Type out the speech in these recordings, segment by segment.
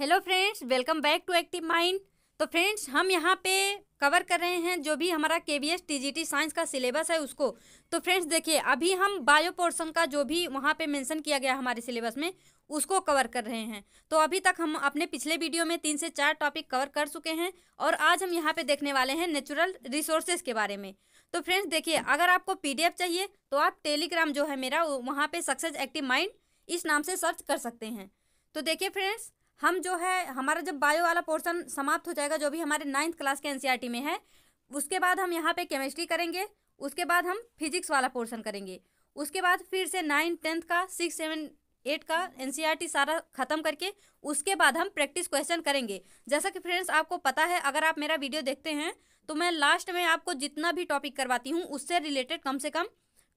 hello friends welcome back to active mind तो friends हम यहाँ पे कवर कर रहे हैं जो भी हमारा K B S T G T science का सिलेबस है उसको तो फ्रेंड्स देखिए अभी हम बायो पोर्शन का जो भी वहाँ पे मेंशन किया गया हमारे सिलेबस में उसको कवर कर रहे हैं तो अभी तक हम अपने पिछले वीडियो में तीन से चार टॉपिक कवर कर चुके हैं और आज हम यहाँ पे देखने वाले हैं नेचुरल रिसोर्सेज के बारे में तो फ्रेंड्स देखिए अगर आपको पी चाहिए तो आप टेलीग्राम जो है मेरा वहाँ पर सक्सेस एक्टिव माइंड इस नाम से सर्च कर सकते हैं तो देखिए फ्रेंड्स हम जो है हमारा जब बायो वाला पोर्सन समाप्त हो जाएगा जो भी हमारे नाइन्थ क्लास के एनसीईआरटी e में है उसके बाद हम यहाँ पे केमिस्ट्री करेंगे उसके बाद हम फिजिक्स वाला पोर्सन करेंगे उसके बाद फिर से नाइन्थ टेंथ का सिक्स सेवन एट का एन e सारा खत्म करके उसके बाद हम प्रैक्टिस क्वेश्चन करेंगे जैसा कि फ्रेंड्स आपको पता है अगर आप मेरा वीडियो देखते हैं तो मैं लास्ट में आपको जितना भी टॉपिक करवाती हूँ उससे रिलेटेड कम से कम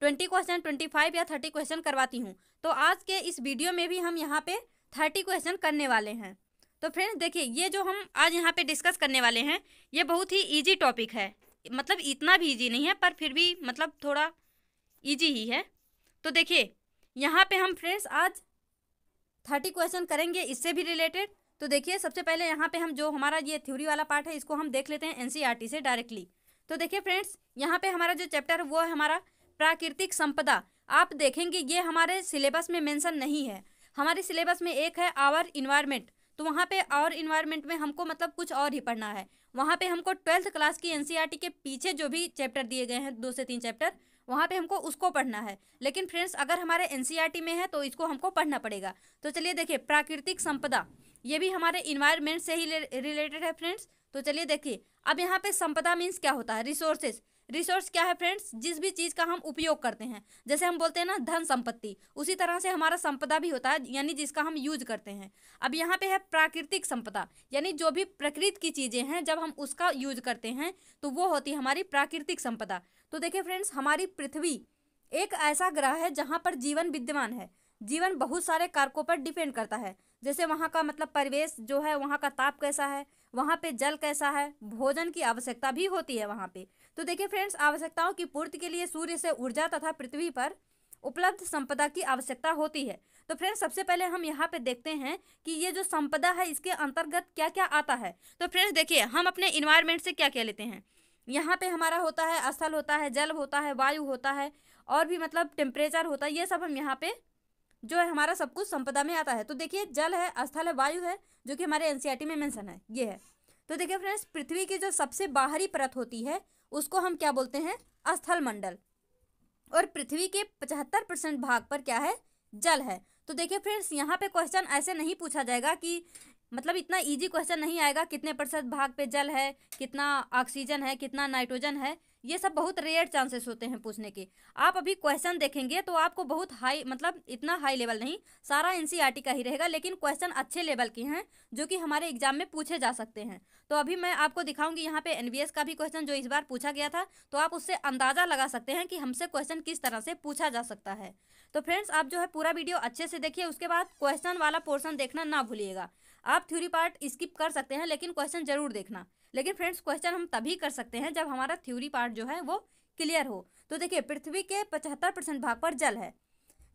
ट्वेंटी क्वेश्चन ट्वेंटी फाइव या थर्टी क्वेश्चन करवाती हूँ तो आज के इस वीडियो में भी हम यहाँ पे थर्टी क्वेश्चन करने वाले हैं तो फ्रेंड्स देखिए ये जो हम आज यहाँ पे डिस्कस करने वाले हैं ये बहुत ही इजी टॉपिक है मतलब इतना भी इजी नहीं है पर फिर भी मतलब थोड़ा इजी ही है तो देखिए यहाँ पे हम फ्रेंड्स आज थर्टी क्वेश्चन करेंगे इससे भी रिलेटेड तो देखिए सबसे पहले यहाँ पे हम जो हमारा ये थ्योरी वाला पार्ट है इसको हम देख लेते हैं एन e से डायरेक्टली तो देखिए फ्रेंड्स यहाँ पर हमारा जो चैप्टर है वो है हमारा प्राकृतिक संपदा आप देखेंगे ये हमारे सिलेबस में मैंसन नहीं है हमारे सिलेबस में एक है आवर इन्वायरमेंट तो वहाँ पे आवर इन्वायरमेंट में हमको मतलब कुछ और ही पढ़ना है वहाँ पे हमको ट्वेल्थ क्लास की एन के पीछे जो भी चैप्टर दिए गए हैं दो से तीन चैप्टर वहाँ पे हमको उसको पढ़ना है लेकिन फ्रेंड्स अगर हमारे एन में है तो इसको हमको पढ़ना पड़ेगा तो चलिए देखिए प्राकृतिक संपदा ये भी हमारे इन्वायरमेंट से ही रिलेटेड है फ्रेंड्स तो चलिए देखिए अब यहाँ पे संपदा मीन्स क्या होता है रिसोर्सेज रिसोर्स क्या है फ्रेंड्स जिस भी चीज़ का हम उपयोग करते हैं जैसे हम बोलते हैं ना धन संपत्ति उसी तरह से हमारा संपदा भी होता है यानी जिसका हम यूज करते हैं अब यहाँ पे है प्राकृतिक संपदा यानी जो भी प्रकृति की चीज़ें हैं जब हम उसका यूज करते हैं तो वो होती है हमारी प्राकृतिक संपदा तो देखिए फ्रेंड्स हमारी पृथ्वी एक ऐसा ग्रह है जहाँ पर जीवन विद्यमान है जीवन बहुत सारे कारकों पर डिपेंड करता है जैसे वहाँ का मतलब परिवेश जो है वहाँ का ताप कैसा है वहाँ पे जल कैसा है भोजन की आवश्यकता भी होती है वहाँ पे तो देखिए फ्रेंड्स आवश्यकताओं की पूर्ति के लिए सूर्य से ऊर्जा तथा पृथ्वी पर उपलब्ध संपदा की आवश्यकता होती है तो फ्रेंड्स सबसे पहले हम यहाँ पे देखते हैं कि ये जो संपदा है इसके अंतर्गत क्या क्या आता है तो फ्रेंड्स देखिए हम अपने इन्वायरमेंट से क्या क्या लेते हैं यहाँ पे हमारा होता है स्थल होता है जल होता है वायु होता है और भी मतलब टेम्परेचर होता है ये सब हम यहाँ पे जो है हमारा सब कुछ संपदा में आता है तो देखिए जल है स्थल है वायु है जो कि हमारे एनसीईआरटी में मेंशन है ये है तो देखिए फ्रेंड्स पृथ्वी की जो सबसे बाहरी परत होती है उसको हम क्या बोलते हैं स्थल मंडल और पृथ्वी के पचहत्तर परसेंट भाग पर क्या है जल है तो देखिए फ्रेंड्स यहाँ पे क्वेश्चन ऐसे नहीं पूछा जाएगा कि मतलब इतना इजी क्वेश्चन नहीं आएगा कितने प्रतिशत भाग पे जल है कितना ऑक्सीजन है कितना नाइट्रोजन है ये सब बहुत रेयर चांसेस होते हैं पूछने के आप अभी क्वेश्चन देखेंगे तो आपको बहुत हाई मतलब इतना हाई लेवल नहीं सारा एन e का ही रहेगा लेकिन क्वेश्चन अच्छे लेवल के हैं जो कि हमारे एग्जाम में पूछे जा सकते हैं तो अभी मैं आपको दिखाऊंगी यहाँ पे एन का भी क्वेश्चन जो इस बार पूछा गया था तो आप उससे अंदाज़ा लगा सकते हैं कि हमसे क्वेश्चन किस तरह से पूछा जा सकता है तो फ्रेंड्स आप जो है पूरा वीडियो अच्छे से देखिए उसके बाद क्वेश्चन वाला पोर्सन देखना ना भूलिएगा आप थ्योरी पार्ट स्किप कर सकते हैं लेकिन क्वेश्चन जरूर देखना लेकिन फ्रेंड्स क्वेश्चन हम तभी कर सकते हैं जब हमारा थ्योरी पार्ट जो है वो क्लियर हो तो देखिए पृथ्वी के पचहत्तर परसेंट भाग पर जल है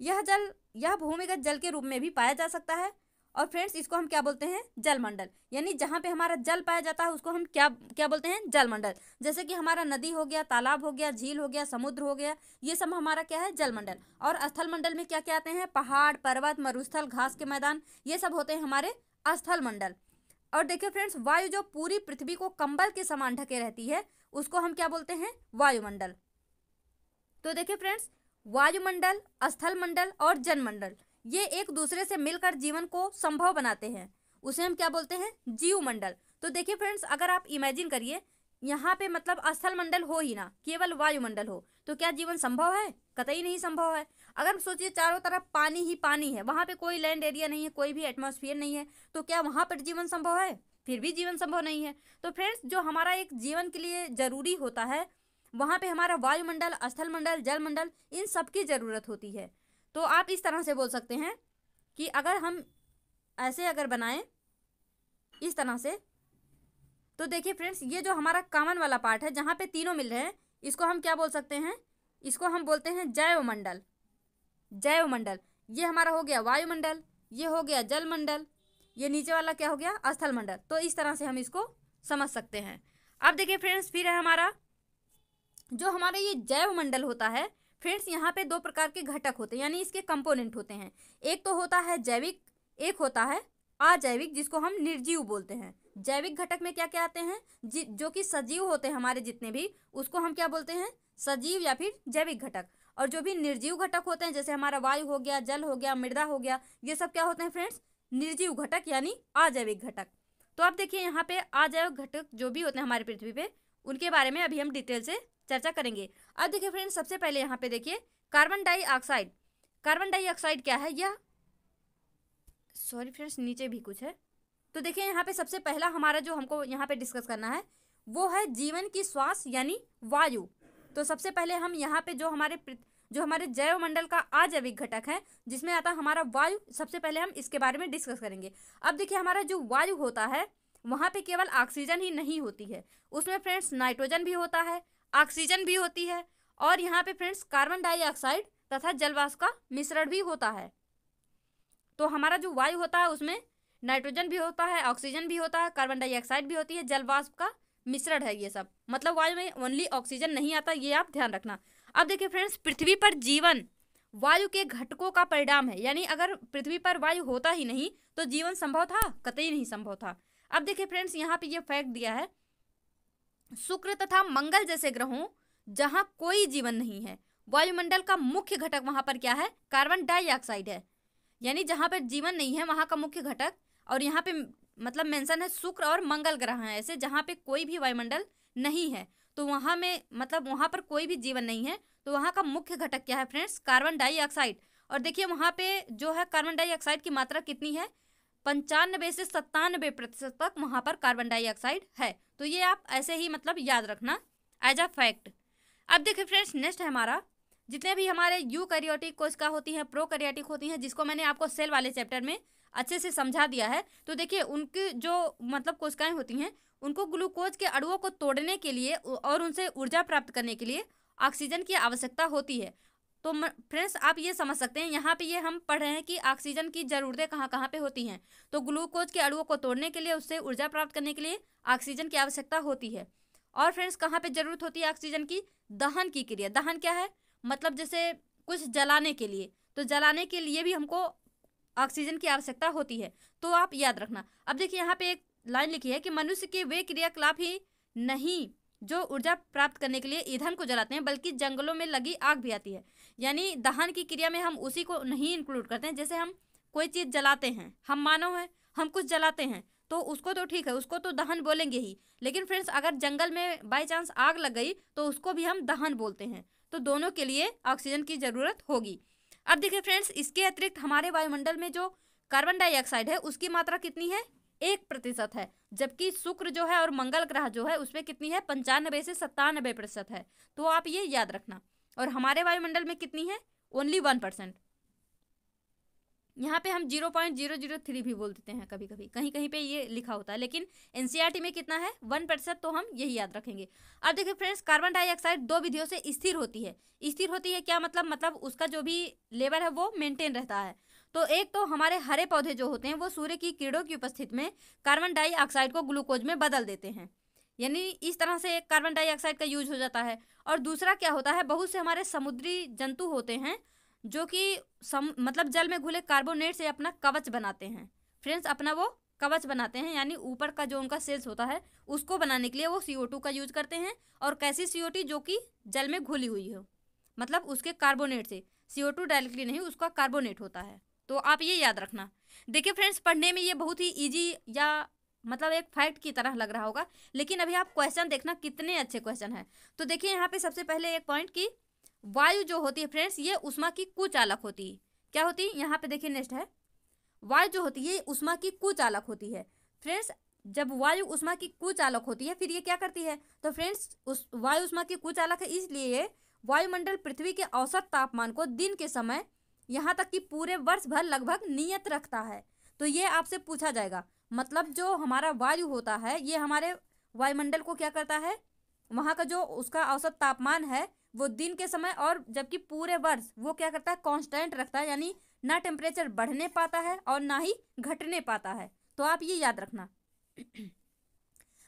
यह जल यह भूमिगत जल के रूप में भी पाया जा सकता है और फ्रेंड्स इसको हम क्या बोलते हैं जलमंडल यानी जहाँ पे हमारा जल पाया जाता है उसको हम क्या क्या बोलते हैं जलमंडल जैसे कि हमारा नदी हो गया तालाब हो गया झील हो गया समुद्र हो गया ये सब हमारा क्या है जलमंडल और स्थल मंडल में क्या क्या आते हैं पहाड़ पर्वत मरुस्थल घास के मैदान ये सब होते हैं हमारे स्थल मंडल और देखिए फ्रेंड्स वायु जो पूरी पृथ्वी को कंबल के समान ढके रहती है उसको हम क्या बोलते हैं वायुमंडल तो देखिए फ्रेंड्स वायुमंडल स्थल मंडल और जनमंडल ये एक दूसरे से मिलकर जीवन को संभव बनाते हैं उसे हम क्या बोलते हैं जीव मंडल तो देखिए फ्रेंड्स अगर आप इमेजिन करिए यहाँ पे मतलब अस्थल मंडल हो ही ना केवल वायुमंडल हो तो क्या जीवन संभव है कतई नहीं संभव है अगर हम सोचिए चारों तरफ पानी ही पानी है वहाँ पे कोई लैंड एरिया नहीं है कोई भी एटमोसफियर नहीं है तो क्या वहाँ पर जीवन संभव है फिर भी जीवन संभव नहीं है तो फ्रेंड्स जो हमारा एक जीवन के लिए ज़रूरी होता है वहाँ पे हमारा वायुमंडल स्थल मंडल जल मंडल इन सब की ज़रूरत होती है तो आप इस तरह से बोल सकते हैं कि अगर हम ऐसे अगर बनाएं इस तरह से तो देखिए फ्रेंड्स ये जो हमारा कॉमन वाला पार्ट है जहाँ पे तीनों मिल रहे हैं इसको हम क्या बोल सकते हैं इसको हम बोलते हैं जैवमंडल जैवमंडल ये हमारा हो गया वायुमंडल ये हो गया जलमंडल ये नीचे वाला क्या हो गया स्थल मंडल तो इस तरह से हम इसको समझ सकते हैं अब देखिए फ्रेंड्स फिर है हमारा जो हमारा ये जैव मंडल होता है फ्रेंड्स यहाँ पे दो प्रकार के घटक होते हैं यानी इसके कंपोनेंट होते हैं एक तो होता है जैविक एक होता है अजैविक जिसको हम निर्जीव बोलते हैं जैविक घटक में क्या क्या आते हैं जो कि सजीव होते हैं हमारे जितने भी उसको हम क्या बोलते हैं सजीव या फिर जैविक घटक और जो भी निर्जीव घटक होते हैं जैसे हमारा वायु हो गया जल हो गया मृदा हो गया ये सब क्या होते हैं फ्रेंड्स निर्जीव घटक यानी अजैविक घटक तो आप देखिए यहाँ पे अजैविक घटक जो भी होते हैं हमारे पृथ्वी पे उनके बारे में अभी हम डिटेल से चर्चा करेंगे अब देखिए फ्रेंड्स सबसे पहले यहाँ पे देखिए कार्बन डाइऑक्साइड कार्बन डाइऑक्साइड क्या है यह सॉरी फ्रेंड्स नीचे भी कुछ है तो देखिए यहाँ पे सबसे पहला हमारा जो हमको यहाँ पे डिस्कस करना है वो है जीवन की श्वास यानी वायु तो सबसे पहले हम यहाँ पे जो हमारे जो हमारे जैवमंडल का अजैविक घटक है जिसमें आता हमारा वायु सबसे पहले हम इसके बारे में डिस्कस करेंगे अब देखिए हमारा जो वायु होता है वहाँ पे केवल ऑक्सीजन ही नहीं होती है उसमें फ्रेंड्स नाइट्रोजन भी होता है ऑक्सीजन भी होती है और यहाँ पे फ्रेंड्स कार्बन डाइऑक्साइड तथा जलवाष्प का मिश्रण भी होता है तो हमारा जो वायु होता है उसमें नाइट्रोजन भी होता है ऑक्सीजन भी होता है कार्बन डाइऑक्साइड भी होती है जलवाष्प का मिश्रण है ये सब मतलब वायु में ओनली ऑक्सीजन नहीं आता ये आप ध्यान रखना अब देखिए फ्रेंड्स पृथ्वी पर जीवन वायु के घटकों का परिणाम है यानी अगर पृथ्वी पर वायु होता ही नहीं तो जीवन संभव था कतई नहीं संभव था अब देखिए फ्रेंड्स यहाँ पे ये फैक्ट दिया है शुक्र तथा मंगल जैसे ग्रहों जहाँ कोई जीवन नहीं है वायुमंडल का मुख्य घटक वहां पर क्या है कार्बन डाइऑक्साइड है यानी जहाँ पर जीवन नहीं है वहाँ का मुख्य घटक और यहाँ पे मतलब मेंशन है शुक्र और मंगल ग्रह हैं ऐसे जहाँ पे कोई भी वायुमंडल नहीं है तो वहाँ में मतलब वहाँ पर कोई भी जीवन नहीं है तो वहाँ का मुख्य घटक क्या है फ्रेंड्स कार्बन डाइऑक्साइड और देखिए वहाँ पे जो है कार्बन डाइऑक्साइड की मात्रा कितनी है पंचानबे से सत्तानबे प्रतिशत तक वहाँ पर कार्बन डाइऑक्साइड है तो ये आप ऐसे ही मतलब याद रखना एज अ फैक्ट अब देखिए फ्रेंड्स नेक्स्ट है हमारा जितने भी हमारे यू करियोटिक कोशिका होती हैं प्रो करियोटिक होती हैं जिसको मैंने आपको सेल वाले चैप्टर में अच्छे से समझा दिया है तो देखिए उनकी जो मतलब कोशिकाएं होती हैं उनको ग्लूकोज के अड़ुओं को तोड़ने के लिए और उनसे ऊर्जा प्राप्त करने के लिए ऑक्सीजन की आवश्यकता होती है तो फ्रेंड्स आप ये समझ सकते हैं यहाँ पे ये हम पढ़ रहे हैं कि ऑक्सीजन की ज़रूरतें कहाँ कहाँ पे होती हैं तो ग्लूकोज के अड़ुओं को तोड़ने के लिए उससे ऊर्जा प्राप्त करने के लिए ऑक्सीजन की आवश्यकता होती है और फ्रेंड्स कहाँ पे ज़रूरत होती है ऑक्सीजन की दहन की क्रिया दहन क्या है मतलब जैसे कुछ जलाने के लिए तो जलाने के लिए भी हमको ऑक्सीजन की आवश्यकता होती है तो आप याद रखना अब देखिए यहाँ पे एक लाइन लिखी है कि मनुष्य के वे क्रियाकलाप ही नहीं जो ऊर्जा प्राप्त करने के लिए ईंधन को जलाते हैं बल्कि जंगलों में लगी आग भी आती है यानी दहन की क्रिया में हम उसी को नहीं इंक्लूड करते हैं जैसे हम कोई चीज़ जलाते हैं हम मानव हैं हम कुछ जलाते हैं तो उसको तो ठीक है उसको तो दहन बोलेंगे ही लेकिन फ्रेंड्स अगर जंगल में बाई चांस आग लग गई तो उसको भी हम दहन बोलते हैं तो दोनों के लिए ऑक्सीजन की ज़रूरत होगी अब देखिए फ्रेंड्स इसके अतिरिक्त हमारे वायुमंडल में जो कार्बन डाइऑक्साइड है उसकी मात्रा कितनी है एक प्रतिशत है जबकि शुक्र जो है और मंगल ग्रह जो है उसमें कितनी है पंचानबे से सत्तानबे प्रतिशत है तो आप ये याद रखना और हमारे वायुमंडल में कितनी है ओनली वन परसेंट यहाँ पे हम zero point zero zero three भी बोल देते हैं कभी कभी कहीं कहीं पे ये लिखा होता है लेकिन एन e में कितना है वन प्रतिशत तो हम यही याद रखेंगे अब देखिए फ्रेंड्स कार्बन डाइऑक्साइड दो विधियों से स्थिर होती है स्थिर होती है क्या मतलब मतलब उसका जो भी लेवल है वो मेंटेन रहता है तो एक तो हमारे हरे पौधे जो होते हैं वो सूर्य की किरणों की उपस्थिति में कार्बन डाइऑक्साइड को ग्लूकोज में बदल देते हैं यानी इस तरह से कार्बन डाइऑक्साइड का यूज हो जाता है और दूसरा क्या होता है बहुत से हमारे समुद्री जंतु होते हैं जो कि सम मतलब जल में घुले कार्बोनेट से अपना कवच बनाते हैं फ्रेंड्स अपना वो कवच बनाते हैं यानी ऊपर का जो उनका सेल्स होता है उसको बनाने के लिए वो सी का यूज करते हैं और कैसी सी जो कि जल में घुली हुई हो मतलब उसके कार्बोनेट से सी डायरेक्टली नहीं उसका कार्बोनेट होता है तो आप ये याद रखना देखिए फ्रेंड्स पढ़ने में ये बहुत ही ईजी या मतलब एक फैक्ट की तरह लग रहा होगा लेकिन अभी आप क्वेश्चन देखना कितने अच्छे क्वेश्चन हैं तो देखिए यहाँ पे सबसे पहले एक पॉइंट कि वायु जो होती है फ्रेंड्स ये उष्मा की कुचालक होती है क्या होती है यहाँ पे देखिए नेक्स्ट है वायु जो होती है ये उष्मा की कुचालक होती है फ्रेंड्स जब वायु उष्मा की कुचालक होती है फिर ये क्या करती है तो फ्रेंड्स उस वायु उष्मा की कुचालक है इसलिए वायुमंडल पृथ्वी के औसत तापमान को दिन के समय यहाँ तक कि पूरे वर्ष भर लगभग नियत रखता है तो ये आपसे पूछा जाएगा मतलब जो हमारा वायु होता है ये हमारे वायुमंडल को क्या करता है वहाँ का जो उसका औसत तापमान है वो दिन के समय और जबकि पूरे वर्ष वो क्या करता है कांस्टेंट रखता है यानी ना टेम्परेचर बढ़ने पाता है और ना ही घटने पाता है तो आप ये याद रखना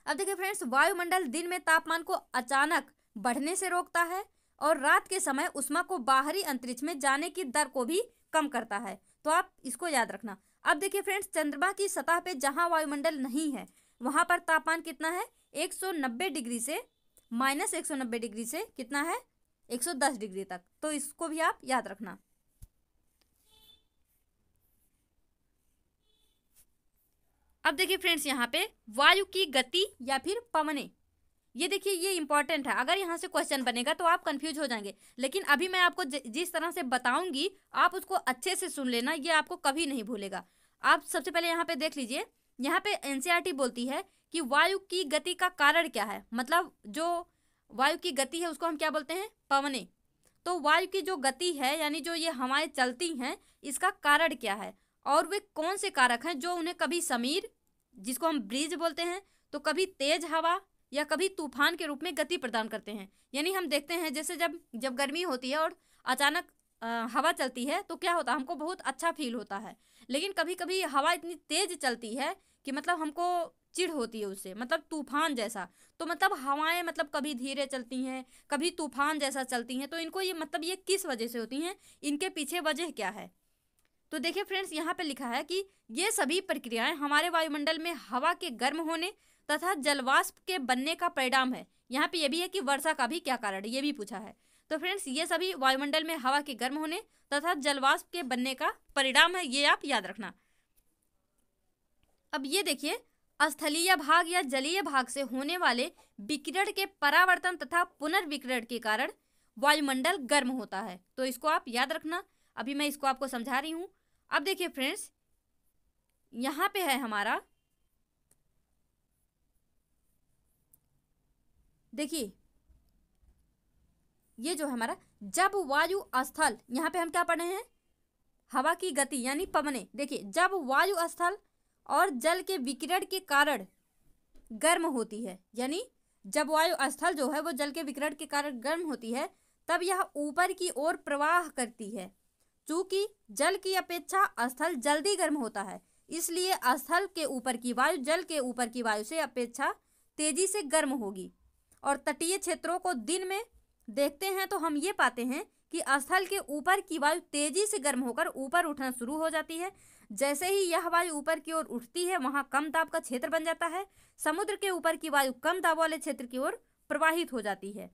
अब देखिए फ्रेंड्स वायुमंडल दिन में तापमान को अचानक बढ़ने से रोकता है और रात के समय उष्मा को बाहरी अंतरिक्ष में जाने की दर को भी कम करता है तो आप इसको याद रखना अब देखिए फ्रेंड्स चंद्रमा की सतह पे जहाँ वायुमंडल नहीं है वहाँ पर तापमान कितना है 190 डिग्री से माइनस 190 डिग्री से कितना है 110 डिग्री तक तो इसको भी आप याद रखना अब देखिए फ्रेंड्स यहाँ पे वायु की गति या फिर पवने ये देखिए ये इंपॉर्टेंट है अगर यहाँ से क्वेश्चन बनेगा तो आप कंफ्यूज हो जाएंगे लेकिन अभी मैं आपको जिस तरह से बताऊंगी आप उसको अच्छे से सुन लेना ये आपको कभी नहीं भूलेगा आप सबसे पहले यहाँ पे देख लीजिए यहाँ पे एनसीईआरटी e बोलती है कि वायु की गति का कारण क्या है मतलब जो वायु की गति है उसको हम क्या बोलते हैं पवने तो वायु की जो गति है यानी जो ये हवाएं चलती हैं इसका कारण क्या है और वे कौन से कारक हैं जो उन्हें कभी समीर जिसको हम ब्रिज बोलते हैं तो कभी तेज हवा या कभी तूफान के रूप में गति प्रदान करते हैं यानी हम देखते हैं जैसे जब जब गर्मी होती है और अचानक हवा चलती है तो क्या होता है हमको बहुत अच्छा फील होता है लेकिन कभी कभी हवा इतनी तेज चलती है कि मतलब हमको चिड़ होती है उससे मतलब तूफान जैसा तो मतलब हवाएं मतलब कभी धीरे चलती हैं कभी तूफान जैसा चलती हैं तो इनको ये मतलब ये किस वजह से होती हैं इनके पीछे वजह क्या है तो देखिए फ्रेंड्स यहाँ पे लिखा है कि ये सभी प्रक्रियाएं हमारे वायुमंडल में हवा के गर्म होने तथा जलवाष्प के बनने का परिणाम है यहाँ पे ये भी है कि वर्षा का भी क्या कारण है ये भी पूछा है तो फ्रेंड्स ये सभी वायुमंडल में हवा के गर्म होने तथा जलवाष्प के बनने का परिणाम है ये आप याद रखना अब ये देखिए स्थलीय भाग या जलीय भाग से होने वाले विकिरण के परावर्तन तथा पुनर्विकिरण के कारण वायुमंडल गर्म होता है तो इसको आप याद रखना अभी मैं इसको आपको समझा रही हूँ अब देखिए फ्रेंड्स यहाँ पे है हमारा देखिए ये जो हमारा जब वायु स्थल यहाँ पे हम क्या पढ़े हैं हवा की गति यानी पवने देखिए जब वायु स्थल और जल के विकिरण के कारण गर्म होती है यानी जब वायु स्थल जो है वो जल के विकिरण के कारण गर्म होती है तब यह ऊपर की ओर प्रवाह करती है चूंकि जल की अपेक्षा स्थल जल्दी गर्म होता है इसलिए स्थल के ऊपर की वायु जल के ऊपर की वायु से अपेक्षा तेजी से गर्म होगी और तटीय क्षेत्रों को दिन में देखते हैं तो हम ये पाते हैं कि स्थल के ऊपर की वायु तेजी से गर्म होकर ऊपर उठना शुरू हो जाती है जैसे ही यह वायु ऊपर की ओर उठती है वहाँ कम दाब का क्षेत्र बन जाता है समुद्र के ऊपर की वायु कम दाब वाले क्षेत्र की ओर प्रवाहित हो जाती है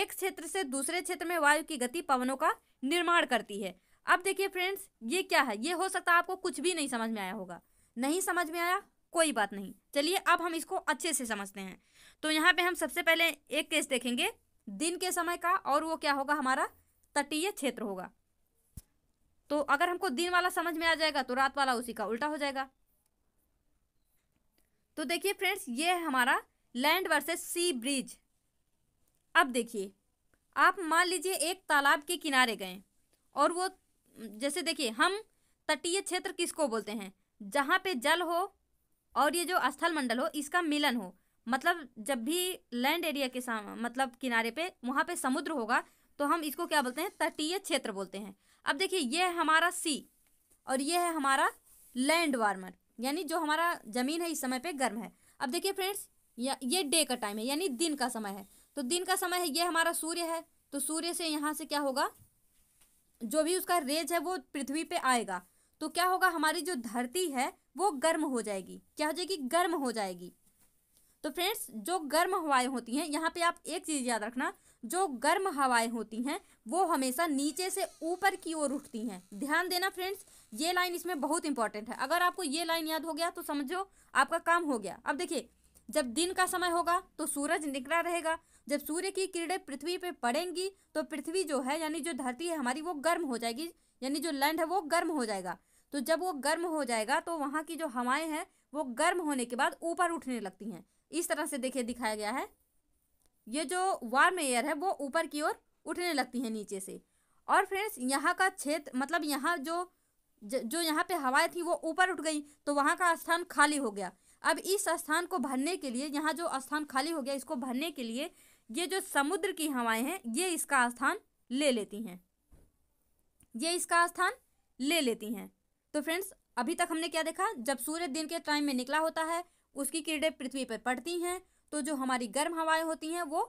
एक क्षेत्र से दूसरे क्षेत्र में वायु की गति पवनों का निर्माण करती है अब देखिए फ्रेंड्स ये क्या है ये हो सकता है आपको कुछ भी नहीं समझ में आया होगा नहीं समझ में आया कोई बात नहीं चलिए अब हम इसको अच्छे से समझते हैं तो यहाँ पे हम सबसे पहले एक केस देखेंगे दिन के समय का और वो क्या होगा हमारा तटीय क्षेत्र होगा तो अगर हमको दिन वाला समझ में आ जाएगा तो रात वाला उसी का उल्टा हो जाएगा तो देखिए फ्रेंड्स ये है हमारा लैंड वर्सेस सी ब्रिज अब देखिए आप मान लीजिए एक तालाब के किनारे गए और वो जैसे देखिए हम तटीय क्षेत्र किसको बोलते हैं जहाँ पे जल हो और ये जो स्थल मंडल हो इसका मिलन हो मतलब जब भी लैंड एरिया के साम मतलब किनारे पे वहाँ पे समुद्र होगा तो हम इसको क्या बोलते हैं तटीय क्षेत्र बोलते हैं अब देखिए ये है हमारा सी और ये है हमारा लैंड वार्मर यानी जो हमारा ज़मीन है इस समय पे गर्म है अब देखिए फ्रेंड्स ये डे का टाइम है यानी दिन का समय है तो दिन का समय है ये हमारा सूर्य है तो सूर्य से यहाँ से क्या होगा जो भी उसका रेज है वो पृथ्वी पे आएगा तो क्या होगा हमारी जो धरती है वो गर्म हो जाएगी क्या हो जाएगी गर्म हो जाएगी तो फ्रेंड्स जो गर्म हवाएं होती हैं यहाँ पे आप एक चीज़ याद रखना जो गर्म हवाएं होती हैं वो हमेशा नीचे से ऊपर की ओर उठती हैं ध्यान देना फ्रेंड्स ये लाइन इसमें बहुत इंपॉर्टेंट है अगर आपको ये लाइन याद हो गया तो समझो आपका काम हो गया अब देखिए जब दिन का समय होगा तो सूरज निकला रहेगा जब सूर्य की किरणें पृथ्वी पे पड़ेंगी तो पृथ्वी जो है यानी जो धरती है हमारी वो गर्म हो जाएगी यानी जो लैंड है वो गर्म हो जाएगा तो जब वो गर्म हो जाएगा तो वहाँ की जो हवाएं हैं वो गर्म होने के बाद ऊपर उठने लगती हैं इस तरह से देखिए दिखाया गया है ये जो वार्म एयर है वो ऊपर की ओर उठने लगती है नीचे से और फ्रेंड्स यहाँ का क्षेत्र मतलब यहाँ जो जो यहाँ पे हवाएं थी वो ऊपर उठ गई तो वहाँ का स्थान खाली हो गया अब इस स्थान को भरने के लिए यहाँ जो स्थान खाली हो गया इसको भरने के लिए ये जो समुद्र की हवाएं हैं ये इसका स्थान ले लेती हैं ये इसका स्थान ले लेती हैं तो फ्रेंड्स अभी तक हमने क्या देखा जब सूर्य दिन के टाइम में निकला होता है उसकी किरणें पृथ्वी पर पड़ती हैं तो जो हमारी गर्म हवाएं होती हैं वो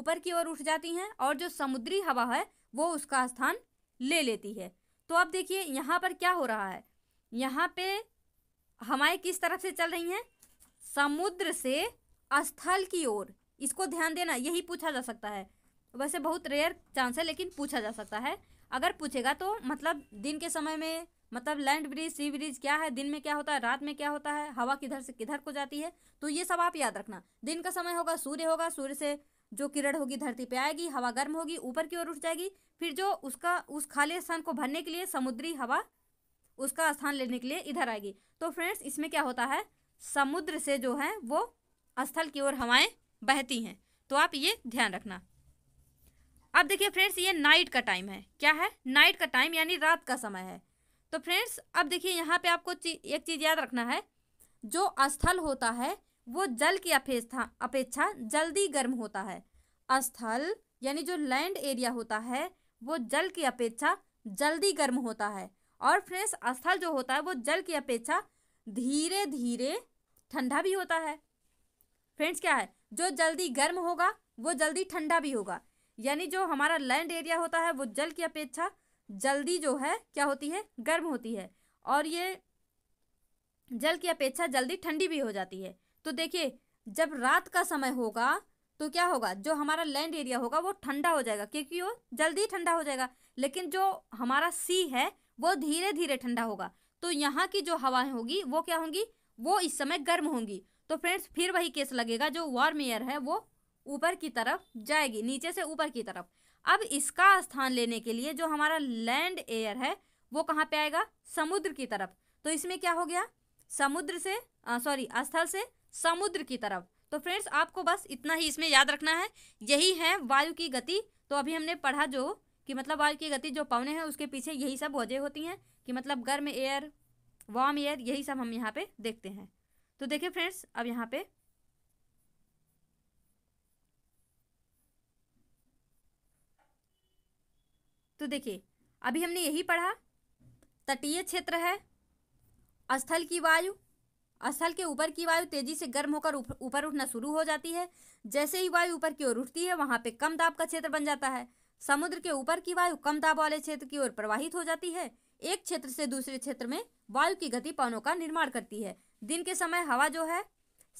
ऊपर की ओर उठ जाती हैं और जो समुद्री हवा है वो उसका स्थान ले लेती है तो अब देखिए यहाँ पर क्या हो रहा है यहाँ पे हवाएं किस तरफ से चल रही हैं समुद्र से स्थल की ओर इसको ध्यान देना यही पूछा जा सकता है वैसे बहुत रेयर चांस है लेकिन पूछा जा सकता है अगर पूछेगा तो मतलब दिन के समय में मतलब लैंड ब्रिज सी ब्रिज क्या है दिन में क्या होता है रात में क्या होता है हवा किधर से किधर को जाती है तो ये सब आप याद रखना दिन का समय होगा सूर्य होगा सूर्य से जो किरण होगी धरती पे आएगी हवा गर्म होगी ऊपर की ओर उठ जाएगी फिर जो उसका उस खाली स्थान को भरने के लिए समुद्री हवा उसका स्थान लेने के लिए इधर आएगी तो फ्रेंड्स इसमें क्या होता है समुद्र से जो है वो स्थल की ओर हवाएं बहती हैं तो आप ये ध्यान रखना अब देखिए फ्रेंड्स ये नाइट का टाइम है क्या है नाइट का टाइम यानी रात का समय है तो फ्रेंड्स अब देखिए यहाँ पे आपको ची, एक चीज़ याद रखना है जो स्थल होता है वो जल की अपेक्षा अपेक्षा जल्दी गर्म होता है स्थल यानी जो लैंड एरिया होता है वो जल की अपेक्षा जल्दी गर्म होता है और फ्रेंड्स स्थल जो होता है वो जल की अपेक्षा धीरे धीरे ठंडा भी होता है फ्रेंड्स क्या है जो जल्दी गर्म होगा वो जल्दी ठंडा भी होगा यानी जो हमारा लैंड एरिया होता है वो जल की अपेक्षा जल्दी जो है क्या होती है गर्म होती है और ये जल की अपेक्षा जल्दी ठंडी भी हो जाती है तो देखिए जब रात का समय होगा तो क्या होगा जो हमारा लैंड एरिया होगा वो ठंडा हो जाएगा क्योंकि वो जल्दी ठंडा हो जाएगा लेकिन जो हमारा सी है वो धीरे धीरे ठंडा होगा तो यहाँ की जो हवाएं होगी वो क्या होंगी वो इस समय गर्म होंगी तो फ्रेंड्स फिर वही केस लगेगा जो वार्म एयर है वो ऊपर की तरफ जाएगी नीचे से ऊपर की तरफ अब इसका स्थान लेने के लिए जो हमारा लैंड एयर है वो कहाँ पे आएगा समुद्र की तरफ तो इसमें क्या हो गया समुद्र से सॉरी स्थल से समुद्र की तरफ तो फ्रेंड्स आपको बस इतना ही इसमें याद रखना है यही है वायु की गति तो अभी हमने पढ़ा जो कि मतलब वायु की गति जो पवने हैं उसके पीछे यही सब वजह होती हैं कि मतलब गर्म एयर वार्म एयर यही सब हम यहाँ पे देखते हैं तो देखिए फ्रेंड्स अब यहाँ पे तो देखिए अभी हमने यही पढ़ा तटीय क्षेत्र है स्थल की वायु स्थल के ऊपर की वायु तेजी से गर्म होकर ऊपर उठना शुरू हो जाती है जैसे ही वायु ऊपर की ओर उठती है वहां पे कम दाब का क्षेत्र बन जाता है समुद्र के ऊपर की वायु कम दाब वाले क्षेत्र की ओर प्रवाहित हो जाती है एक क्षेत्र से दूसरे क्षेत्र में वायु की गति पवनों का निर्माण करती है दिन के समय हवा जो है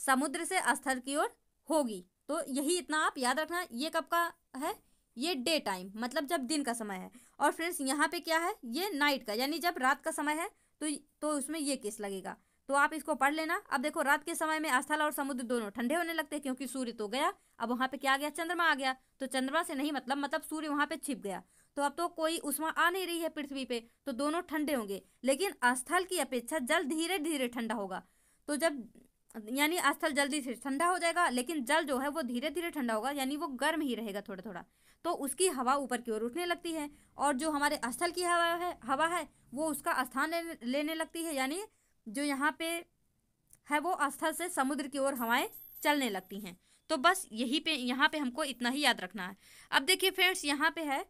समुद्र से स्थल की ओर होगी तो यही इतना आप याद रखना ये कब का है ये डे टाइम मतलब जब दिन का समय है और फ्रेंड्स यहाँ पे क्या है ये नाइट का यानी जब रात का समय है तो तो उसमें ये केस लगेगा तो आप इसको पढ़ लेना अब देखो रात के समय में अस्थल और समुद्र दोनों ठंडे होने लगते हैं क्योंकि सूर्य तो गया अब वहाँ पे क्या आ गया चंद्रमा आ गया तो चंद्रमा से नहीं मतलब मतलब सूर्य वहाँ पे छिप गया तो अब तो कोई उष्मा आ नहीं रही है पृथ्वी पे तो दोनों ठंडे होंगे लेकिन अस्थल की अपेक्षा जल धीरे धीरे ठंडा होगा तो जब यानी स्थल जल्दी से ठंडा हो जाएगा लेकिन जल जो है वो धीरे धीरे ठंडा होगा यानी वो गर्म ही रहेगा थोड़ा थोड़ा तो उसकी हवा ऊपर की ओर उठने लगती है और जो हमारे स्थल की हवा है हवा है वो उसका स्थान लेने, लगती है यानी जो यहाँ पे है वो स्थल से समुद्र की ओर हवाएं चलने लगती हैं तो बस यही पे यहाँ पे हमको इतना ही याद रखना है अब देखिए फ्रेंड्स यहाँ पे है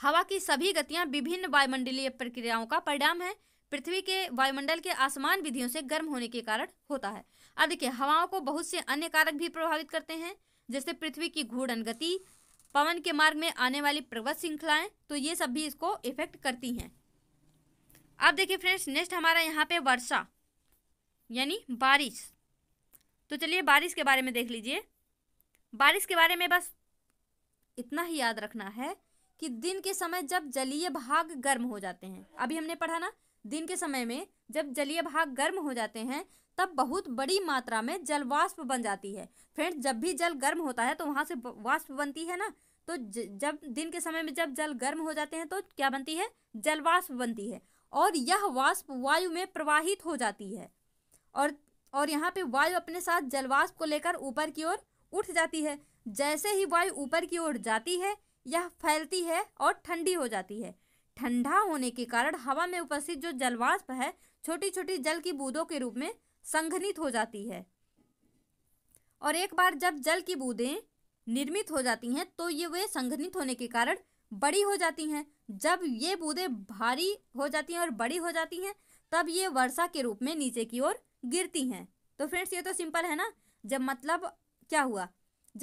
हवा की सभी गतियां विभिन्न वायुमंडलीय प्रक्रियाओं का परिणाम है पृथ्वी के वायुमंडल के आसमान विधियों से गर्म होने के कारण होता है अब देखिए हवाओं को बहुत से अन्य कारक भी प्रभावित करते हैं जैसे पृथ्वी की घूर्णन गति पवन के मार्ग में आने वाली पर्वत श्रृंखलाएं तो ये सब भी इसको इफेक्ट करती हैं अब देखिए फ्रेंड्स नेक्स्ट हमारा यहाँ पे वर्षा यानी बारिश तो चलिए बारिश के बारे में देख लीजिए बारिश के बारे में बस इतना ही याद रखना है कि दिन के समय जब जलीय भाग गर्म हो जाते हैं अभी हमने पढ़ा ना दिन के समय में जब जलीय भाग गर्म हो जाते हैं तब बहुत बड़ी मात्रा में जल वाष्प बन जाती है फ्रेंड्स जब भी जल गर्म होता है तो वहाँ से वाष्प बनती है ना तो जब दिन के समय में जब जल गर्म हो जाते हैं तो क्या बनती है जल वाष्प बनती है और यह वाष्प वायु में प्रवाहित हो जाती है और और यहाँ पे वायु अपने साथ जलवाष्प को लेकर ऊपर की ओर उठ जाती है जैसे ही वायु ऊपर की ओर जाती है यह फैलती है और ठंडी हो जाती है ठंडा होने के कारण हवा में उपस्थित जो जलवाष्प है छोटी छोटी जल की बूंदों के रूप में संघनित हो जाती है और एक बार जब जल की बूंदें निर्मित हो जाती हैं तो ये वे संघनित होने के कारण बड़ी हो जाती हैं जब ये बूंदें भारी हो जाती हैं और बड़ी हो जाती हैं तब ये वर्षा के रूप में नीचे की ओर गिरती हैं तो फ्रेंड्स ये तो सिंपल है ना जब मतलब क्या हुआ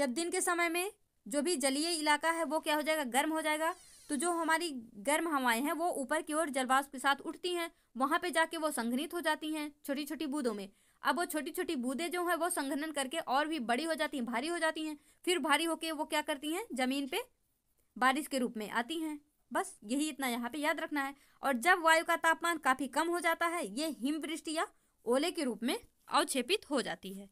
जब दिन के समय में जो भी जलीय इलाका है वो क्या हो जाएगा गर्म हो जाएगा तो जो हमारी गर्म हवाएं हैं वो ऊपर की ओर जलवाष्प के साथ उठती हैं वहाँ पे जाके वो संघनित हो जाती हैं छोटी छोटी बूंदों में अब वो छोटी छोटी बूंदें जो हैं वो संघनन करके और भी बड़ी हो जाती हैं भारी हो जाती हैं फिर भारी होकर वो क्या करती हैं ज़मीन पे बारिश के रूप में आती हैं बस यही इतना यहाँ पे याद रखना है और जब वायु का तापमान काफ़ी कम हो जाता है ये हिमवृष्टि या ओले के रूप में अवक्षेपित हो जाती है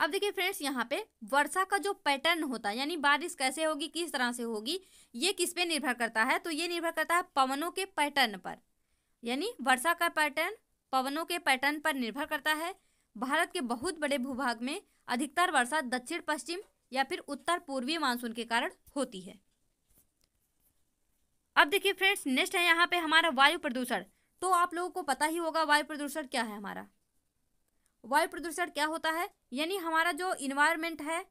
अब देखिए फ्रेंड्स यहाँ पे वर्षा का जो पैटर्न होता है यानी बारिश कैसे होगी किस तरह से होगी ये किस पे निर्भर करता है तो ये निर्भर करता है पवनों के पैटर्न पर यानी वर्षा का पैटर्न पवनों के पैटर्न पर निर्भर करता है भारत के बहुत बड़े भूभाग में अधिकतर वर्षा दक्षिण पश्चिम या फिर उत्तर पूर्वी मानसून के कारण होती है अब देखिए फ्रेंड्स नेक्स्ट है यहाँ पे हमारा वायु प्रदूषण तो आप लोगों को पता ही होगा वायु प्रदूषण क्या है हमारा वायु प्रदूषण क्या होता है यानी हमारा जो इन्वायरमेंट है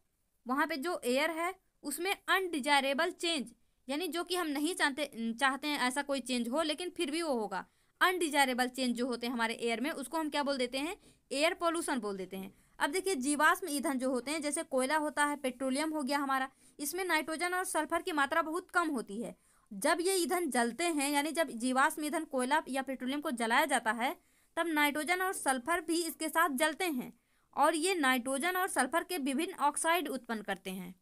वहाँ पे जो एयर है उसमें अनडिजायरेबल चेंज यानी जो कि हम नहीं चाहते चाहते हैं ऐसा कोई चेंज हो लेकिन फिर भी वो होगा अनडिजायरेबल चेंज जो होते हैं हमारे एयर में उसको हम क्या बोल देते हैं एयर पोल्यूशन बोल देते हैं अब देखिए जीवाश्म ईंधन जो होते हैं जैसे कोयला होता है पेट्रोलियम हो गया हमारा इसमें नाइट्रोजन और सल्फर की मात्रा बहुत कम होती है जब ये ईंधन जलते हैं यानी जब जीवाश्म ईंधन कोयला या पेट्रोलियम को जलाया जाता है तब नाइट्रोजन और सल्फर भी इसके साथ जलते हैं और ये नाइट्रोजन और सल्फर के विभिन्न ऑक्साइड उत्पन्न करते हैं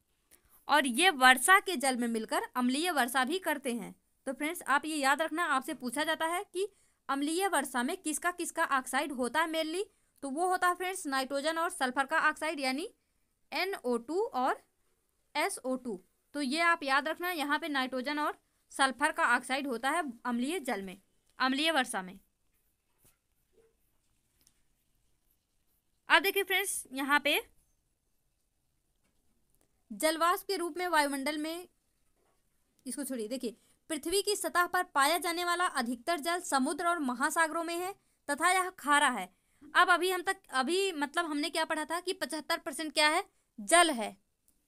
और ये वर्षा के जल में मिलकर अम्लीय वर्षा भी करते हैं तो फ्रेंड्स आप ये याद रखना आपसे पूछा जाता है कि अम्लीय वर्षा में किसका किसका ऑक्साइड होता है मेनली तो वो होता है फ्रेंड्स नाइट्रोजन और सल्फर का ऑक्साइड यानी एन और एस तो ये आप याद रखना यहाँ पे नाइट्रोजन और सल्फर का ऑक्साइड होता है अम्लीय जल में अम्लीय वर्षा में अब देखिए फ्रेंड्स यहाँ पे जलवाष्प के रूप में वायुमंडल में इसको छोड़िए देखिए पृथ्वी की सतह पर पाया जाने वाला अधिकतर जल समुद्र और महासागरों में है तथा यह खारा है अब अभी हम तक अभी मतलब हमने क्या पढ़ा था कि पचहत्तर परसेंट क्या है जल है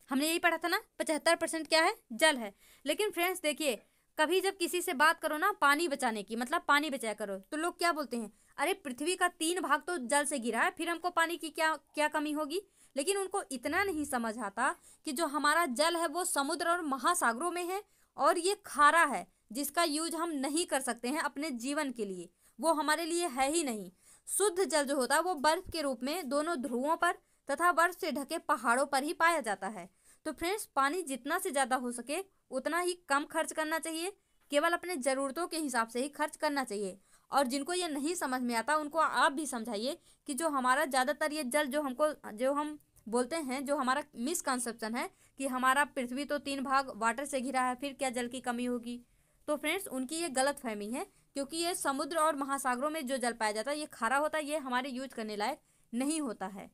हमने यही पढ़ा था ना पचहत्तर परसेंट क्या है जल है लेकिन फ्रेंड्स देखिए कभी जब किसी से बात करो ना पानी बचाने की मतलब पानी बचाया करो तो लोग क्या बोलते हैं अरे पृथ्वी का तीन भाग तो जल से गिरा है फिर हमको पानी की क्या क्या कमी होगी लेकिन उनको इतना नहीं समझ आता कि जो हमारा जल है वो समुद्र और महासागरों में है और ये खारा है जिसका यूज हम नहीं कर सकते हैं अपने जीवन के लिए वो हमारे लिए है ही नहीं शुद्ध जल जो होता है वो बर्फ के रूप में दोनों ध्रुवों पर तथा बर्फ से ढके पहाड़ों पर ही पाया जाता है तो फ्रेंड्स पानी जितना से ज़्यादा हो सके उतना ही कम खर्च करना चाहिए केवल अपने ज़रूरतों के हिसाब से ही खर्च करना चाहिए और जिनको ये नहीं समझ में आता उनको आप भी समझाइए कि जो हमारा ज़्यादातर ये जल जो हमको जो हम बोलते हैं जो हमारा मिसकंसेप्शन है कि हमारा पृथ्वी तो तीन भाग वाटर से घिरा है फिर क्या जल की कमी होगी तो फ्रेंड्स उनकी ये गलत फहमी है क्योंकि ये समुद्र और महासागरों में जो जल पाया जाता है ये खारा होता है ये हमारे यूज करने लायक नहीं होता है